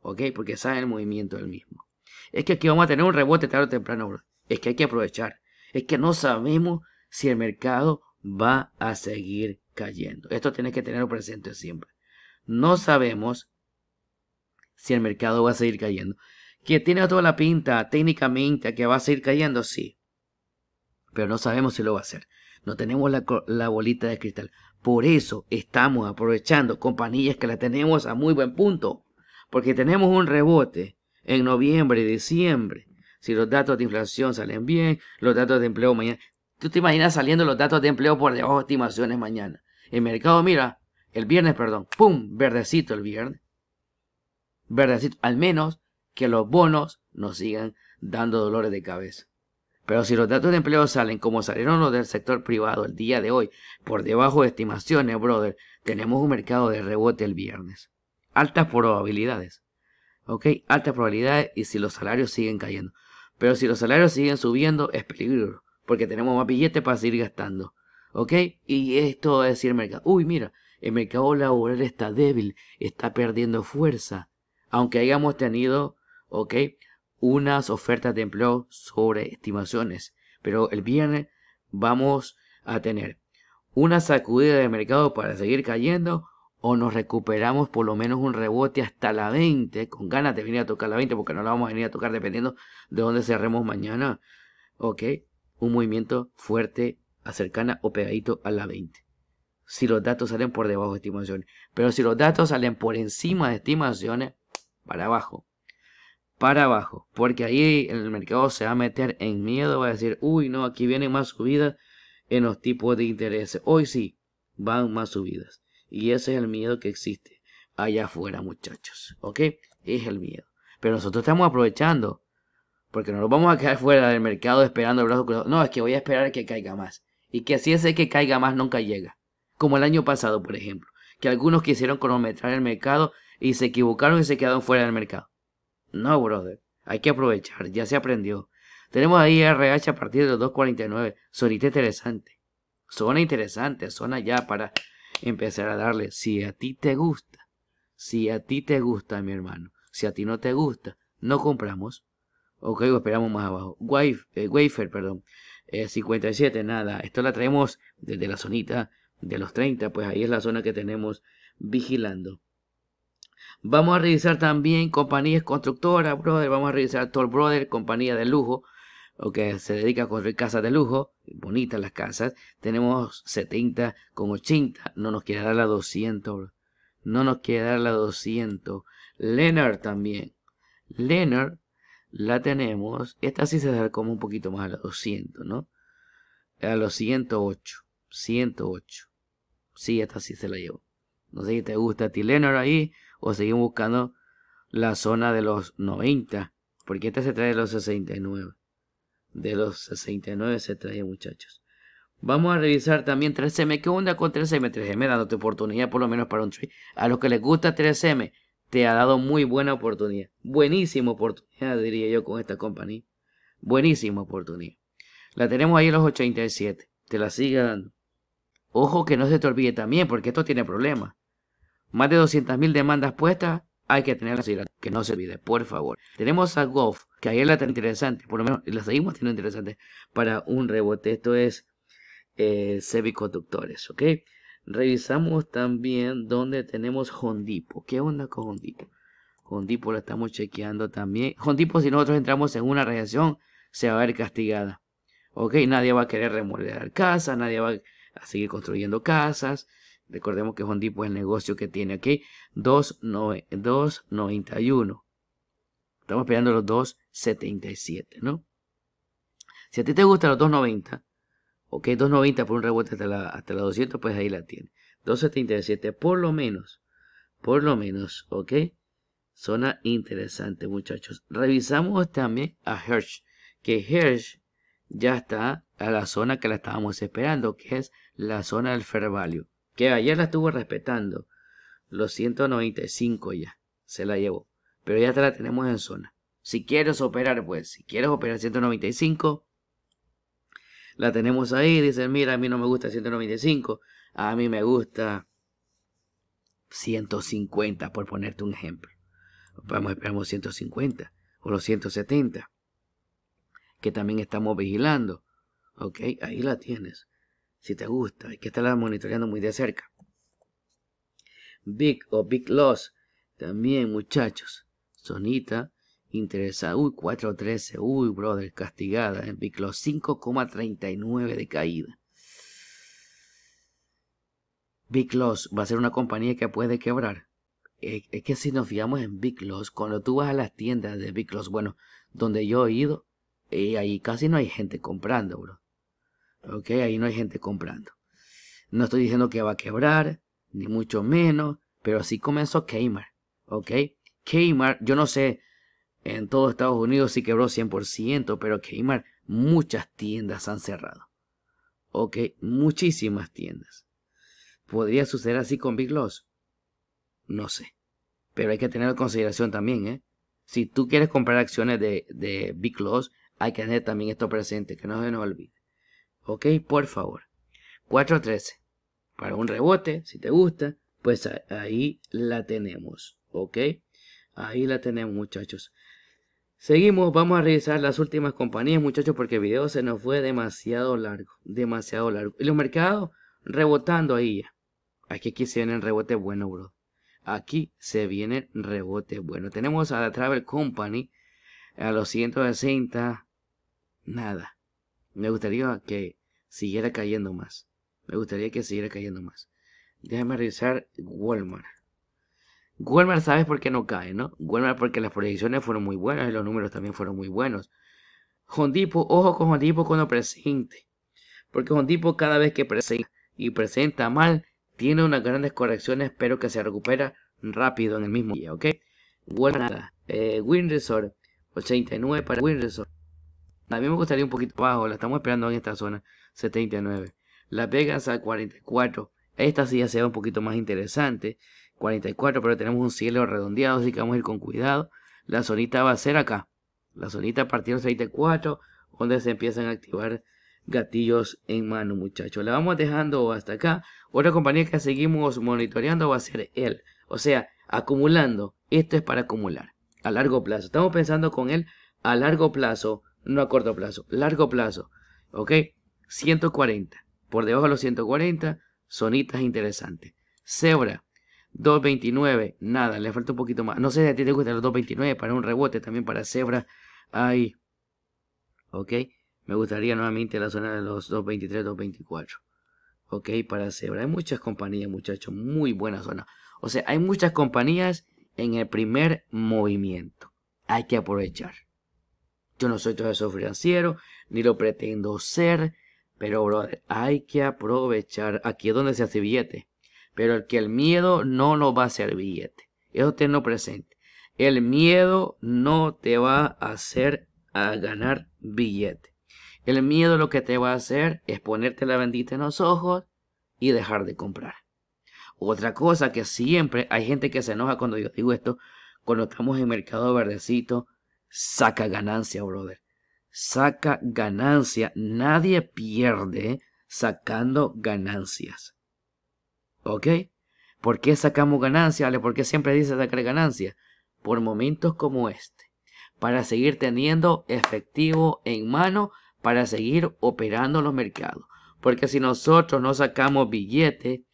¿ok? Porque saben el movimiento del mismo. Es que aquí vamos a tener un rebote tarde o temprano, Es que hay que aprovechar. Es que no sabemos si el mercado va a seguir cayendo. Esto tienes que tenerlo presente siempre. No sabemos si el mercado va a seguir cayendo. Que tiene toda la pinta técnicamente que va a seguir cayendo, sí. Pero no sabemos si lo va a hacer. No tenemos la, la bolita de cristal. Por eso estamos aprovechando compañías que la tenemos a muy buen punto porque tenemos un rebote en noviembre y diciembre. Si los datos de inflación salen bien, los datos de empleo mañana. Tú te imaginas saliendo los datos de empleo por debajo de estimaciones mañana. El mercado, mira, el viernes, perdón, ¡pum! Verdecito el viernes. Verdecito, al menos que los bonos nos sigan dando dolores de cabeza. Pero si los datos de empleo salen como salieron los del sector privado el día de hoy, por debajo de estimaciones, brother, tenemos un mercado de rebote el viernes altas probabilidades. ¿Ok? Altas probabilidades y si los salarios siguen cayendo. Pero si los salarios siguen subiendo, es peligro. Porque tenemos más billetes para seguir gastando. ¿Ok? Y esto va a decir el mercado. Uy, mira, el mercado laboral está débil, está perdiendo fuerza. Aunque hayamos tenido, ¿ok? Unas ofertas de empleo sobre estimaciones. Pero el viernes vamos a tener una sacudida de mercado para seguir cayendo o nos recuperamos por lo menos un rebote hasta la 20, con ganas de venir a tocar la 20, porque no la vamos a venir a tocar dependiendo de dónde cerremos mañana. Ok, un movimiento fuerte, acercana o pegadito a la 20. Si los datos salen por debajo de estimaciones, pero si los datos salen por encima de estimaciones, para abajo. Para abajo, porque ahí el mercado se va a meter en miedo, va a decir, uy, no, aquí vienen más subidas en los tipos de interés. Hoy sí, van más subidas. Y ese es el miedo que existe allá afuera, muchachos. ¿Ok? Es el miedo. Pero nosotros estamos aprovechando. Porque no nos vamos a quedar fuera del mercado esperando el brazo cruzado. No, es que voy a esperar a que caiga más. Y que así ese que caiga más nunca llega. Como el año pasado, por ejemplo. Que algunos quisieron cronometrar el mercado y se equivocaron y se quedaron fuera del mercado. No, brother. Hay que aprovechar. Ya se aprendió. Tenemos ahí RH a partir de los 2.49. Sonita interesante. Suena interesante. Suena ya para empezar a darle, si a ti te gusta, si a ti te gusta, mi hermano, si a ti no te gusta, no compramos. Ok, esperamos más abajo. Wafer, eh, wafer perdón. 57, eh, nada. Esto la traemos desde la zonita de los 30, pues ahí es la zona que tenemos vigilando. Vamos a revisar también compañías constructoras, brother. Vamos a revisar Tor Brother, compañía de lujo o que se dedica a construir casas de lujo, bonitas las casas, tenemos 70 con 80, no nos quiere dar la 200, no nos quiere dar la 200. Leonard también, Leonard la tenemos, esta sí se da como un poquito más a la 200, ¿no? A los 108, 108. Sí, esta sí se la llevo. No sé si te gusta a ti Leonard ahí o seguimos buscando la zona de los 90, porque esta se trae de los 69 de los 69 se trae, muchachos. Vamos a revisar también 3M. ¿Qué onda con 3M? 3M dándote oportunidad por lo menos para un trade. A los que les gusta 3M, te ha dado muy buena oportunidad. Buenísima oportunidad, diría yo, con esta compañía. Buenísima oportunidad. La tenemos ahí en los 87. Te la sigue dando. Ojo que no se te olvide también, porque esto tiene problemas. Más de 200.000 demandas puestas hay que tener que no se olvide, por favor. Tenemos a Goff, que es la tan interesante, por lo menos la seguimos teniendo interesante, para un rebote. Esto es eh, semiconductores, ¿ok? Revisamos también donde tenemos Hondipo. ¿Qué onda con Hondipo? Hondipo la estamos chequeando también. Hondipo, si nosotros entramos en una radiación, se va a ver castigada. ¿Ok? Nadie va a querer remodelar casas, nadie va a seguir construyendo casas. Recordemos que es un es el negocio que tiene aquí. 2.91. Estamos esperando los 2.77, ¿no? Si a ti te gustan los 2.90, ok, 2.90 por un rebote hasta la, hasta 200, pues ahí la tiene. 2.77 por lo menos. Por lo menos, ok. Zona interesante, muchachos. Revisamos también a Hersh. Que Hersh ya está a la zona que la estábamos esperando, que es la zona del Fair Value que ayer la estuvo respetando los 195 ya se la llevó pero ya te la tenemos en zona si quieres operar pues si quieres operar 195 la tenemos ahí dicen mira a mí no me gusta 195 a mí me gusta 150 por ponerte un ejemplo vamos esperamos 150 o los 170 que también estamos vigilando ok ahí la tienes si te gusta. Hay que estarla monitoreando muy de cerca. Big o Big Loss. También, muchachos. Sonita Interesa, Uy, 4.13. Uy, brother, castigada. En ¿eh? Big Loss 5,39 de caída. Big Loss va a ser una compañía que puede quebrar. Es que si nos fijamos en Big Loss, cuando tú vas a las tiendas de Big Loss, bueno, donde yo he ido, eh, ahí casi no hay gente comprando, bro. ¿ok? Ahí no hay gente comprando. No estoy diciendo que va a quebrar, ni mucho menos, pero así comenzó Kmart, ¿ok? Kmart, yo no sé en todos Estados Unidos sí quebró 100%, pero Kmart, muchas tiendas han cerrado, ¿ok? Muchísimas tiendas. ¿Podría suceder así con Big Loss? No sé, pero hay que tener en consideración también, ¿eh? Si tú quieres comprar acciones de, de Big Loss, hay que tener también esto presente, que no se nos olvide ok por favor 4.13 para un rebote si te gusta pues ahí la tenemos ok ahí la tenemos muchachos Seguimos, vamos a revisar las últimas compañías, muchachos, porque el video se nos fue demasiado largo, demasiado largo. Y los mercados rebotando ahí ya. Aquí, aquí se el rebote bueno bro. Aquí se el rebote bueno Tenemos a la Travel Company a los 160, nada. Me gustaría que siguiera cayendo más. Me gustaría que siguiera cayendo más. Déjame revisar Walmart. Walmart, ¿sabes por qué no cae, no? Walmart porque las proyecciones fueron muy buenas y los números también fueron muy buenos. Hondipo, ojo con Hondipo cuando presente. Porque Hondipo cada vez que presenta y presenta mal, tiene unas grandes correcciones, pero que se recupera rápido en el mismo día, ¿ok? Walmart, eh, Resort, 89 para Win Resort. A mí me gustaría un poquito bajo, la estamos esperando en esta zona, 79. Las pegas a 44. Esta sí ya se ve un poquito más interesante, 44, pero tenemos un cielo redondeado, así que vamos a ir con cuidado. La zonita va a ser acá, la zonita a partir de 34, donde se empiezan a activar gatillos en mano, muchachos. La vamos dejando hasta acá. Otra compañía que seguimos monitoreando va a ser él. O sea, acumulando. Esto es para acumular a largo plazo. Estamos pensando con él a largo plazo no a corto plazo, largo plazo, ¿ok? 140, por debajo de los 140, zonitas interesantes. Zebra, 229, nada, le falta un poquito más. No sé si a ti te gusta los 229 para un rebote, también para Zebra ahí ¿ok? Me gustaría nuevamente la zona de los 223, 224. Ok, para Zebra. Hay muchas compañías, muchachos. Muy buena zona. O sea, hay muchas compañías en el primer movimiento. Hay que aprovechar. Yo no soy eso financiero, ni lo pretendo ser, pero brother, hay que aprovechar. Aquí es donde se hace billete. Pero el que el miedo no nos va a hacer billete. Eso tenlo presente. El miedo no te va a hacer a ganar billete. El miedo lo que te va a hacer es ponerte la bendita en los ojos y dejar de comprar. Otra cosa que siempre hay gente que se enoja cuando yo digo esto, cuando estamos en mercado verdecito, saca ganancia, brother. Saca ganancia. Nadie pierde sacando ganancias. ¿Ok? ¿Por qué sacamos ganancia ¿Por qué siempre dice sacar ganancia Por momentos como este. Para seguir teniendo efectivo en mano, para seguir operando los mercados. Porque si nosotros no sacamos billete,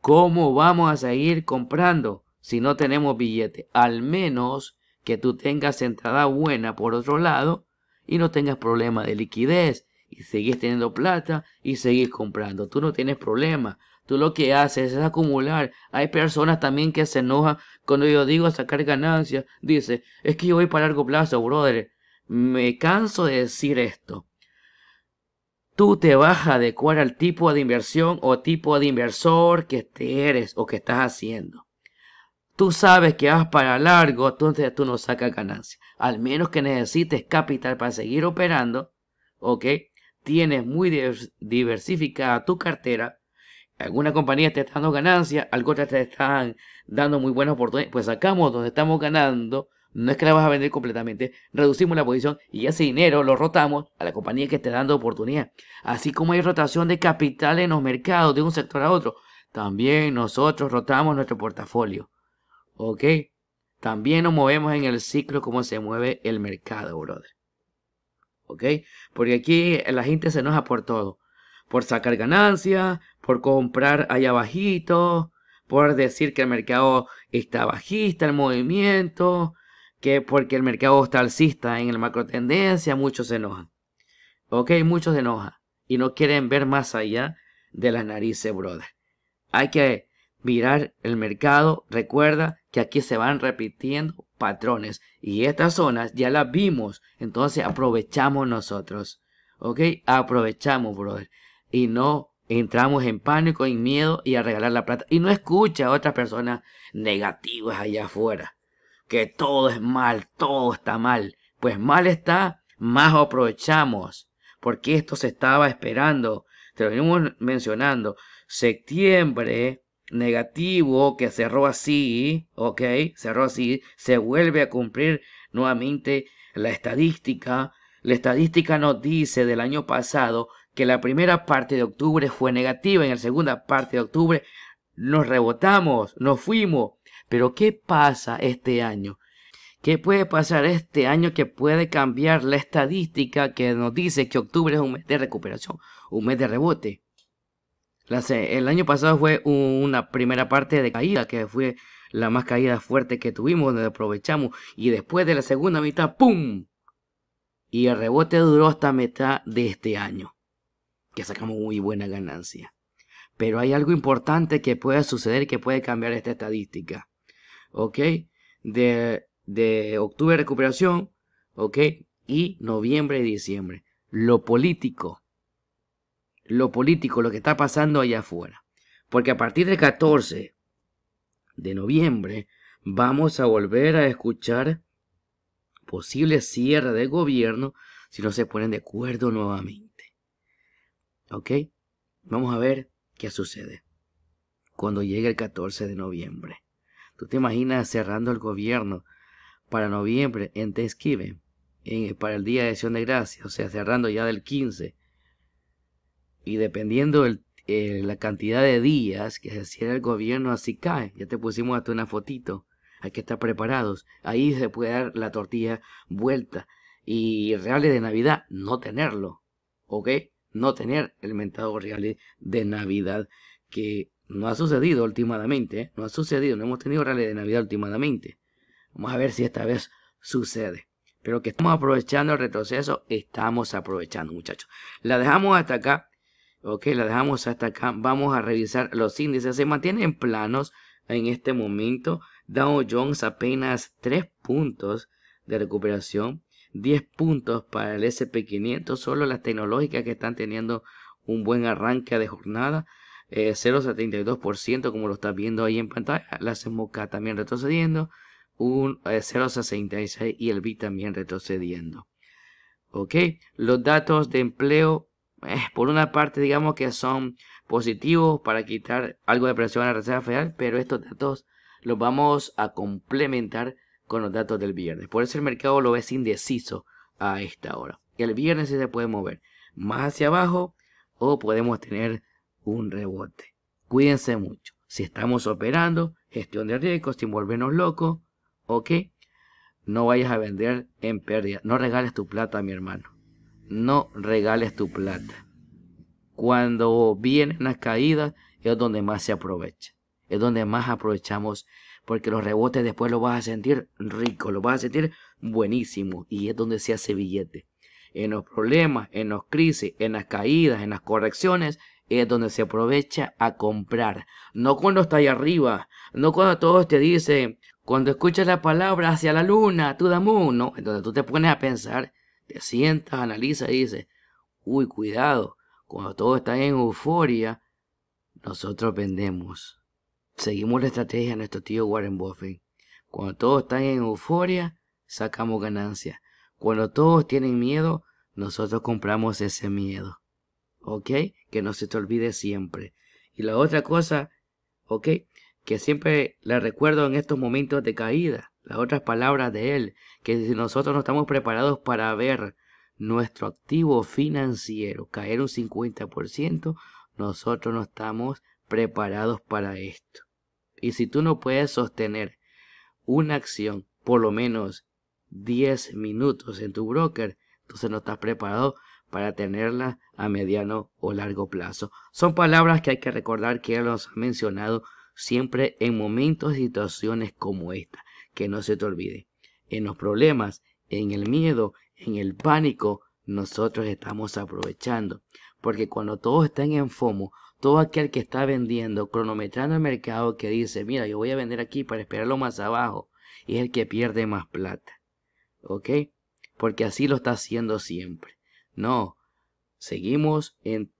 ¿cómo vamos a seguir comprando si no tenemos billete? Al menos que tú tengas entrada buena por otro lado y no tengas problema de liquidez y seguís teniendo plata y seguís comprando. Tú no tienes problema. Tú lo que haces es acumular. Hay personas también que se enojan cuando yo digo sacar ganancias. Dice, es que yo voy para largo plazo, brother. Me canso de decir esto. Tú te vas a adecuar al tipo de inversión o tipo de inversor que eres o que estás haciendo. Tú sabes que vas para largo, entonces tú no sacas ganancia. Al menos que necesites capital para seguir operando, ¿ok? Tienes muy diversificada tu cartera. Alguna compañía te está dando ganancia, algunas te están dando muy buenas oportunidades. Pues sacamos donde estamos ganando, no es que la vas a vender completamente, reducimos la posición y ese dinero lo rotamos a la compañía que esté dando oportunidad. Así como hay rotación de capital en los mercados de un sector a otro, también nosotros rotamos nuestro portafolio. ¿Ok? También nos movemos en el ciclo como se mueve el mercado, brother. ¿Ok? Porque aquí la gente se enoja por todo. Por sacar ganancias, por comprar allá bajito, por decir que el mercado está bajista, el movimiento, que porque el mercado está alcista en la macro tendencia, muchos se enojan. Ok, muchos se enojan y no quieren ver más allá de las narices, brother. Hay que mirar el mercado, recuerda que aquí se van repitiendo patrones y estas zonas ya las vimos, entonces aprovechamos nosotros, ¿ok? Aprovechamos, brother, y no entramos en pánico, en miedo y a regalar la plata. Y no escucha a otras personas negativas allá afuera, que todo es mal, todo está mal. Pues mal está, más aprovechamos, porque esto se estaba esperando. Te lo venimos mencionando. Septiembre negativo que cerró así, ok, cerró así, se vuelve a cumplir nuevamente la estadística. La estadística nos dice del año pasado que la primera parte de octubre fue negativa, en la segunda parte de octubre nos rebotamos, nos fuimos. Pero ¿qué pasa este año? ¿Qué puede pasar este año que puede cambiar la estadística que nos dice que octubre es un mes de recuperación, un mes de rebote? La sé, el año pasado fue una primera parte de caída, que fue la más caída fuerte que tuvimos, donde aprovechamos. Y después de la segunda mitad, ¡pum! Y el rebote duró hasta mitad de este año, que sacamos muy buena ganancia. Pero hay algo importante que puede suceder que puede cambiar esta estadística. ¿Ok? De, de octubre recuperación, ¿ok? Y noviembre y diciembre. Lo político lo político, lo que está pasando allá afuera. Porque a partir del 14 de noviembre vamos a volver a escuchar posible cierre del gobierno si no se ponen de acuerdo nuevamente. ¿Ok? Vamos a ver qué sucede cuando llegue el 14 de noviembre. ¿Tú te imaginas cerrando el gobierno para noviembre en Thanksgiving, en, para el Día de Acción de Gracias, o sea, cerrando ya del 15 y dependiendo de eh, la cantidad de días que se cierre el gobierno, así cae. Ya te pusimos hasta una fotito. Hay que estar preparados. Ahí se puede dar la tortilla vuelta. Y reales de Navidad, no tenerlo. ¿Ok? No tener el mentado reales de Navidad que no ha sucedido últimamente. ¿eh? No ha sucedido. No hemos tenido reales de Navidad últimamente. Vamos a ver si esta vez sucede. Pero que estamos aprovechando el retroceso, estamos aprovechando, muchachos. La dejamos hasta acá. Ok, la dejamos hasta acá. Vamos a revisar los índices. Se mantienen planos en este momento. Dow Jones apenas 3 puntos de recuperación. 10 puntos para el SP500. Solo las tecnológicas que están teniendo un buen arranque de jornada. 0,72% eh, como lo está viendo ahí en pantalla. La SMOCA también retrocediendo. Un 0,66 eh, y el B también retrocediendo. Ok, los datos de empleo eh, por una parte digamos que son positivos para quitar algo de presión a la Reserva Federal, pero estos datos los vamos a complementar con los datos del viernes. Por eso el mercado lo ves indeciso a esta hora. El viernes se puede mover más hacia abajo o podemos tener un rebote. Cuídense mucho. Si estamos operando, gestión de riesgos, sin volvernos locos, ok. No vayas a vender en pérdida. No regales tu plata mi hermano no regales tu plata. Cuando vienen las caídas es donde más se aprovecha, es donde más aprovechamos, porque los rebotes después lo vas a sentir rico, lo vas a sentir buenísimo y es donde se hace billete. En los problemas, en las crisis, en las caídas, en las correcciones, es donde se aprovecha a comprar. No cuando está ahí arriba, no cuando todos te dicen, cuando escuchas la palabra hacia la luna, Tú uno, no, entonces tú te pones a pensar te sientas, analiza y dices, uy, cuidado, cuando todos están en euforia, nosotros vendemos. Seguimos la estrategia de nuestro tío Warren Buffett. Cuando todos están en euforia, sacamos ganancia, Cuando todos tienen miedo, nosotros compramos ese miedo. ¿Ok? Que no se te olvide siempre. Y la otra cosa, ¿ok? Que siempre la recuerdo en estos momentos de caída las otras palabras de él, que si nosotros no estamos preparados para ver nuestro activo financiero caer un 50%, nosotros no estamos preparados para esto. Y si tú no puedes sostener una acción por lo menos 10 minutos en tu broker, entonces no estás preparado para tenerla a mediano o largo plazo. Son palabras que hay que recordar que él nos ha mencionado siempre en momentos y situaciones como esta que no se te olvide. En los problemas, en el miedo, en el pánico, nosotros estamos aprovechando. Porque cuando todos están en FOMO, todo aquel que está vendiendo, cronometrando el mercado, que dice, mira, yo voy a vender aquí para esperarlo más abajo, es el que pierde más plata. ¿Ok? Porque así lo está haciendo siempre. No, seguimos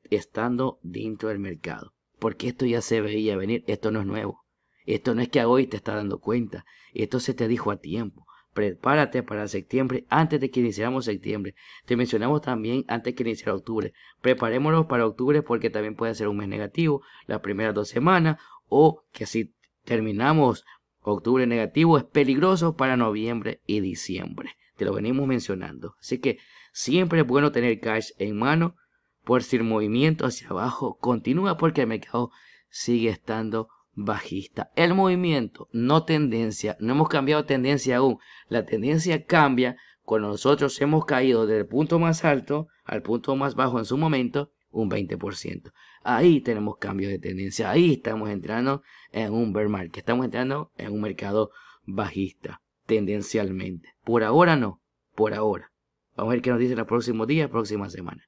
estando dentro del mercado. Porque esto ya se veía venir, esto no es nuevo. Esto no es que hoy te estás dando cuenta, esto se te dijo a tiempo. Prepárate para septiembre antes de que iniciáramos septiembre. Te mencionamos también antes que iniciara octubre. Preparémonos para octubre porque también puede ser un mes negativo, las primeras dos semanas, o que si terminamos octubre negativo es peligroso para noviembre y diciembre. Te lo venimos mencionando. Así que siempre es bueno tener cash en mano por si el movimiento hacia abajo continúa porque el mercado sigue estando bajista. El movimiento, no tendencia, no hemos cambiado tendencia aún. La tendencia cambia cuando nosotros hemos caído del punto más alto al punto más bajo en su momento un 20%. Ahí tenemos cambio de tendencia, ahí estamos entrando en un bear market, estamos entrando en un mercado bajista tendencialmente. Por ahora no, por ahora. Vamos a ver qué nos dice el los próximos días, próxima semana.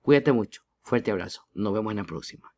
Cuídate mucho, fuerte abrazo, nos vemos en la próxima.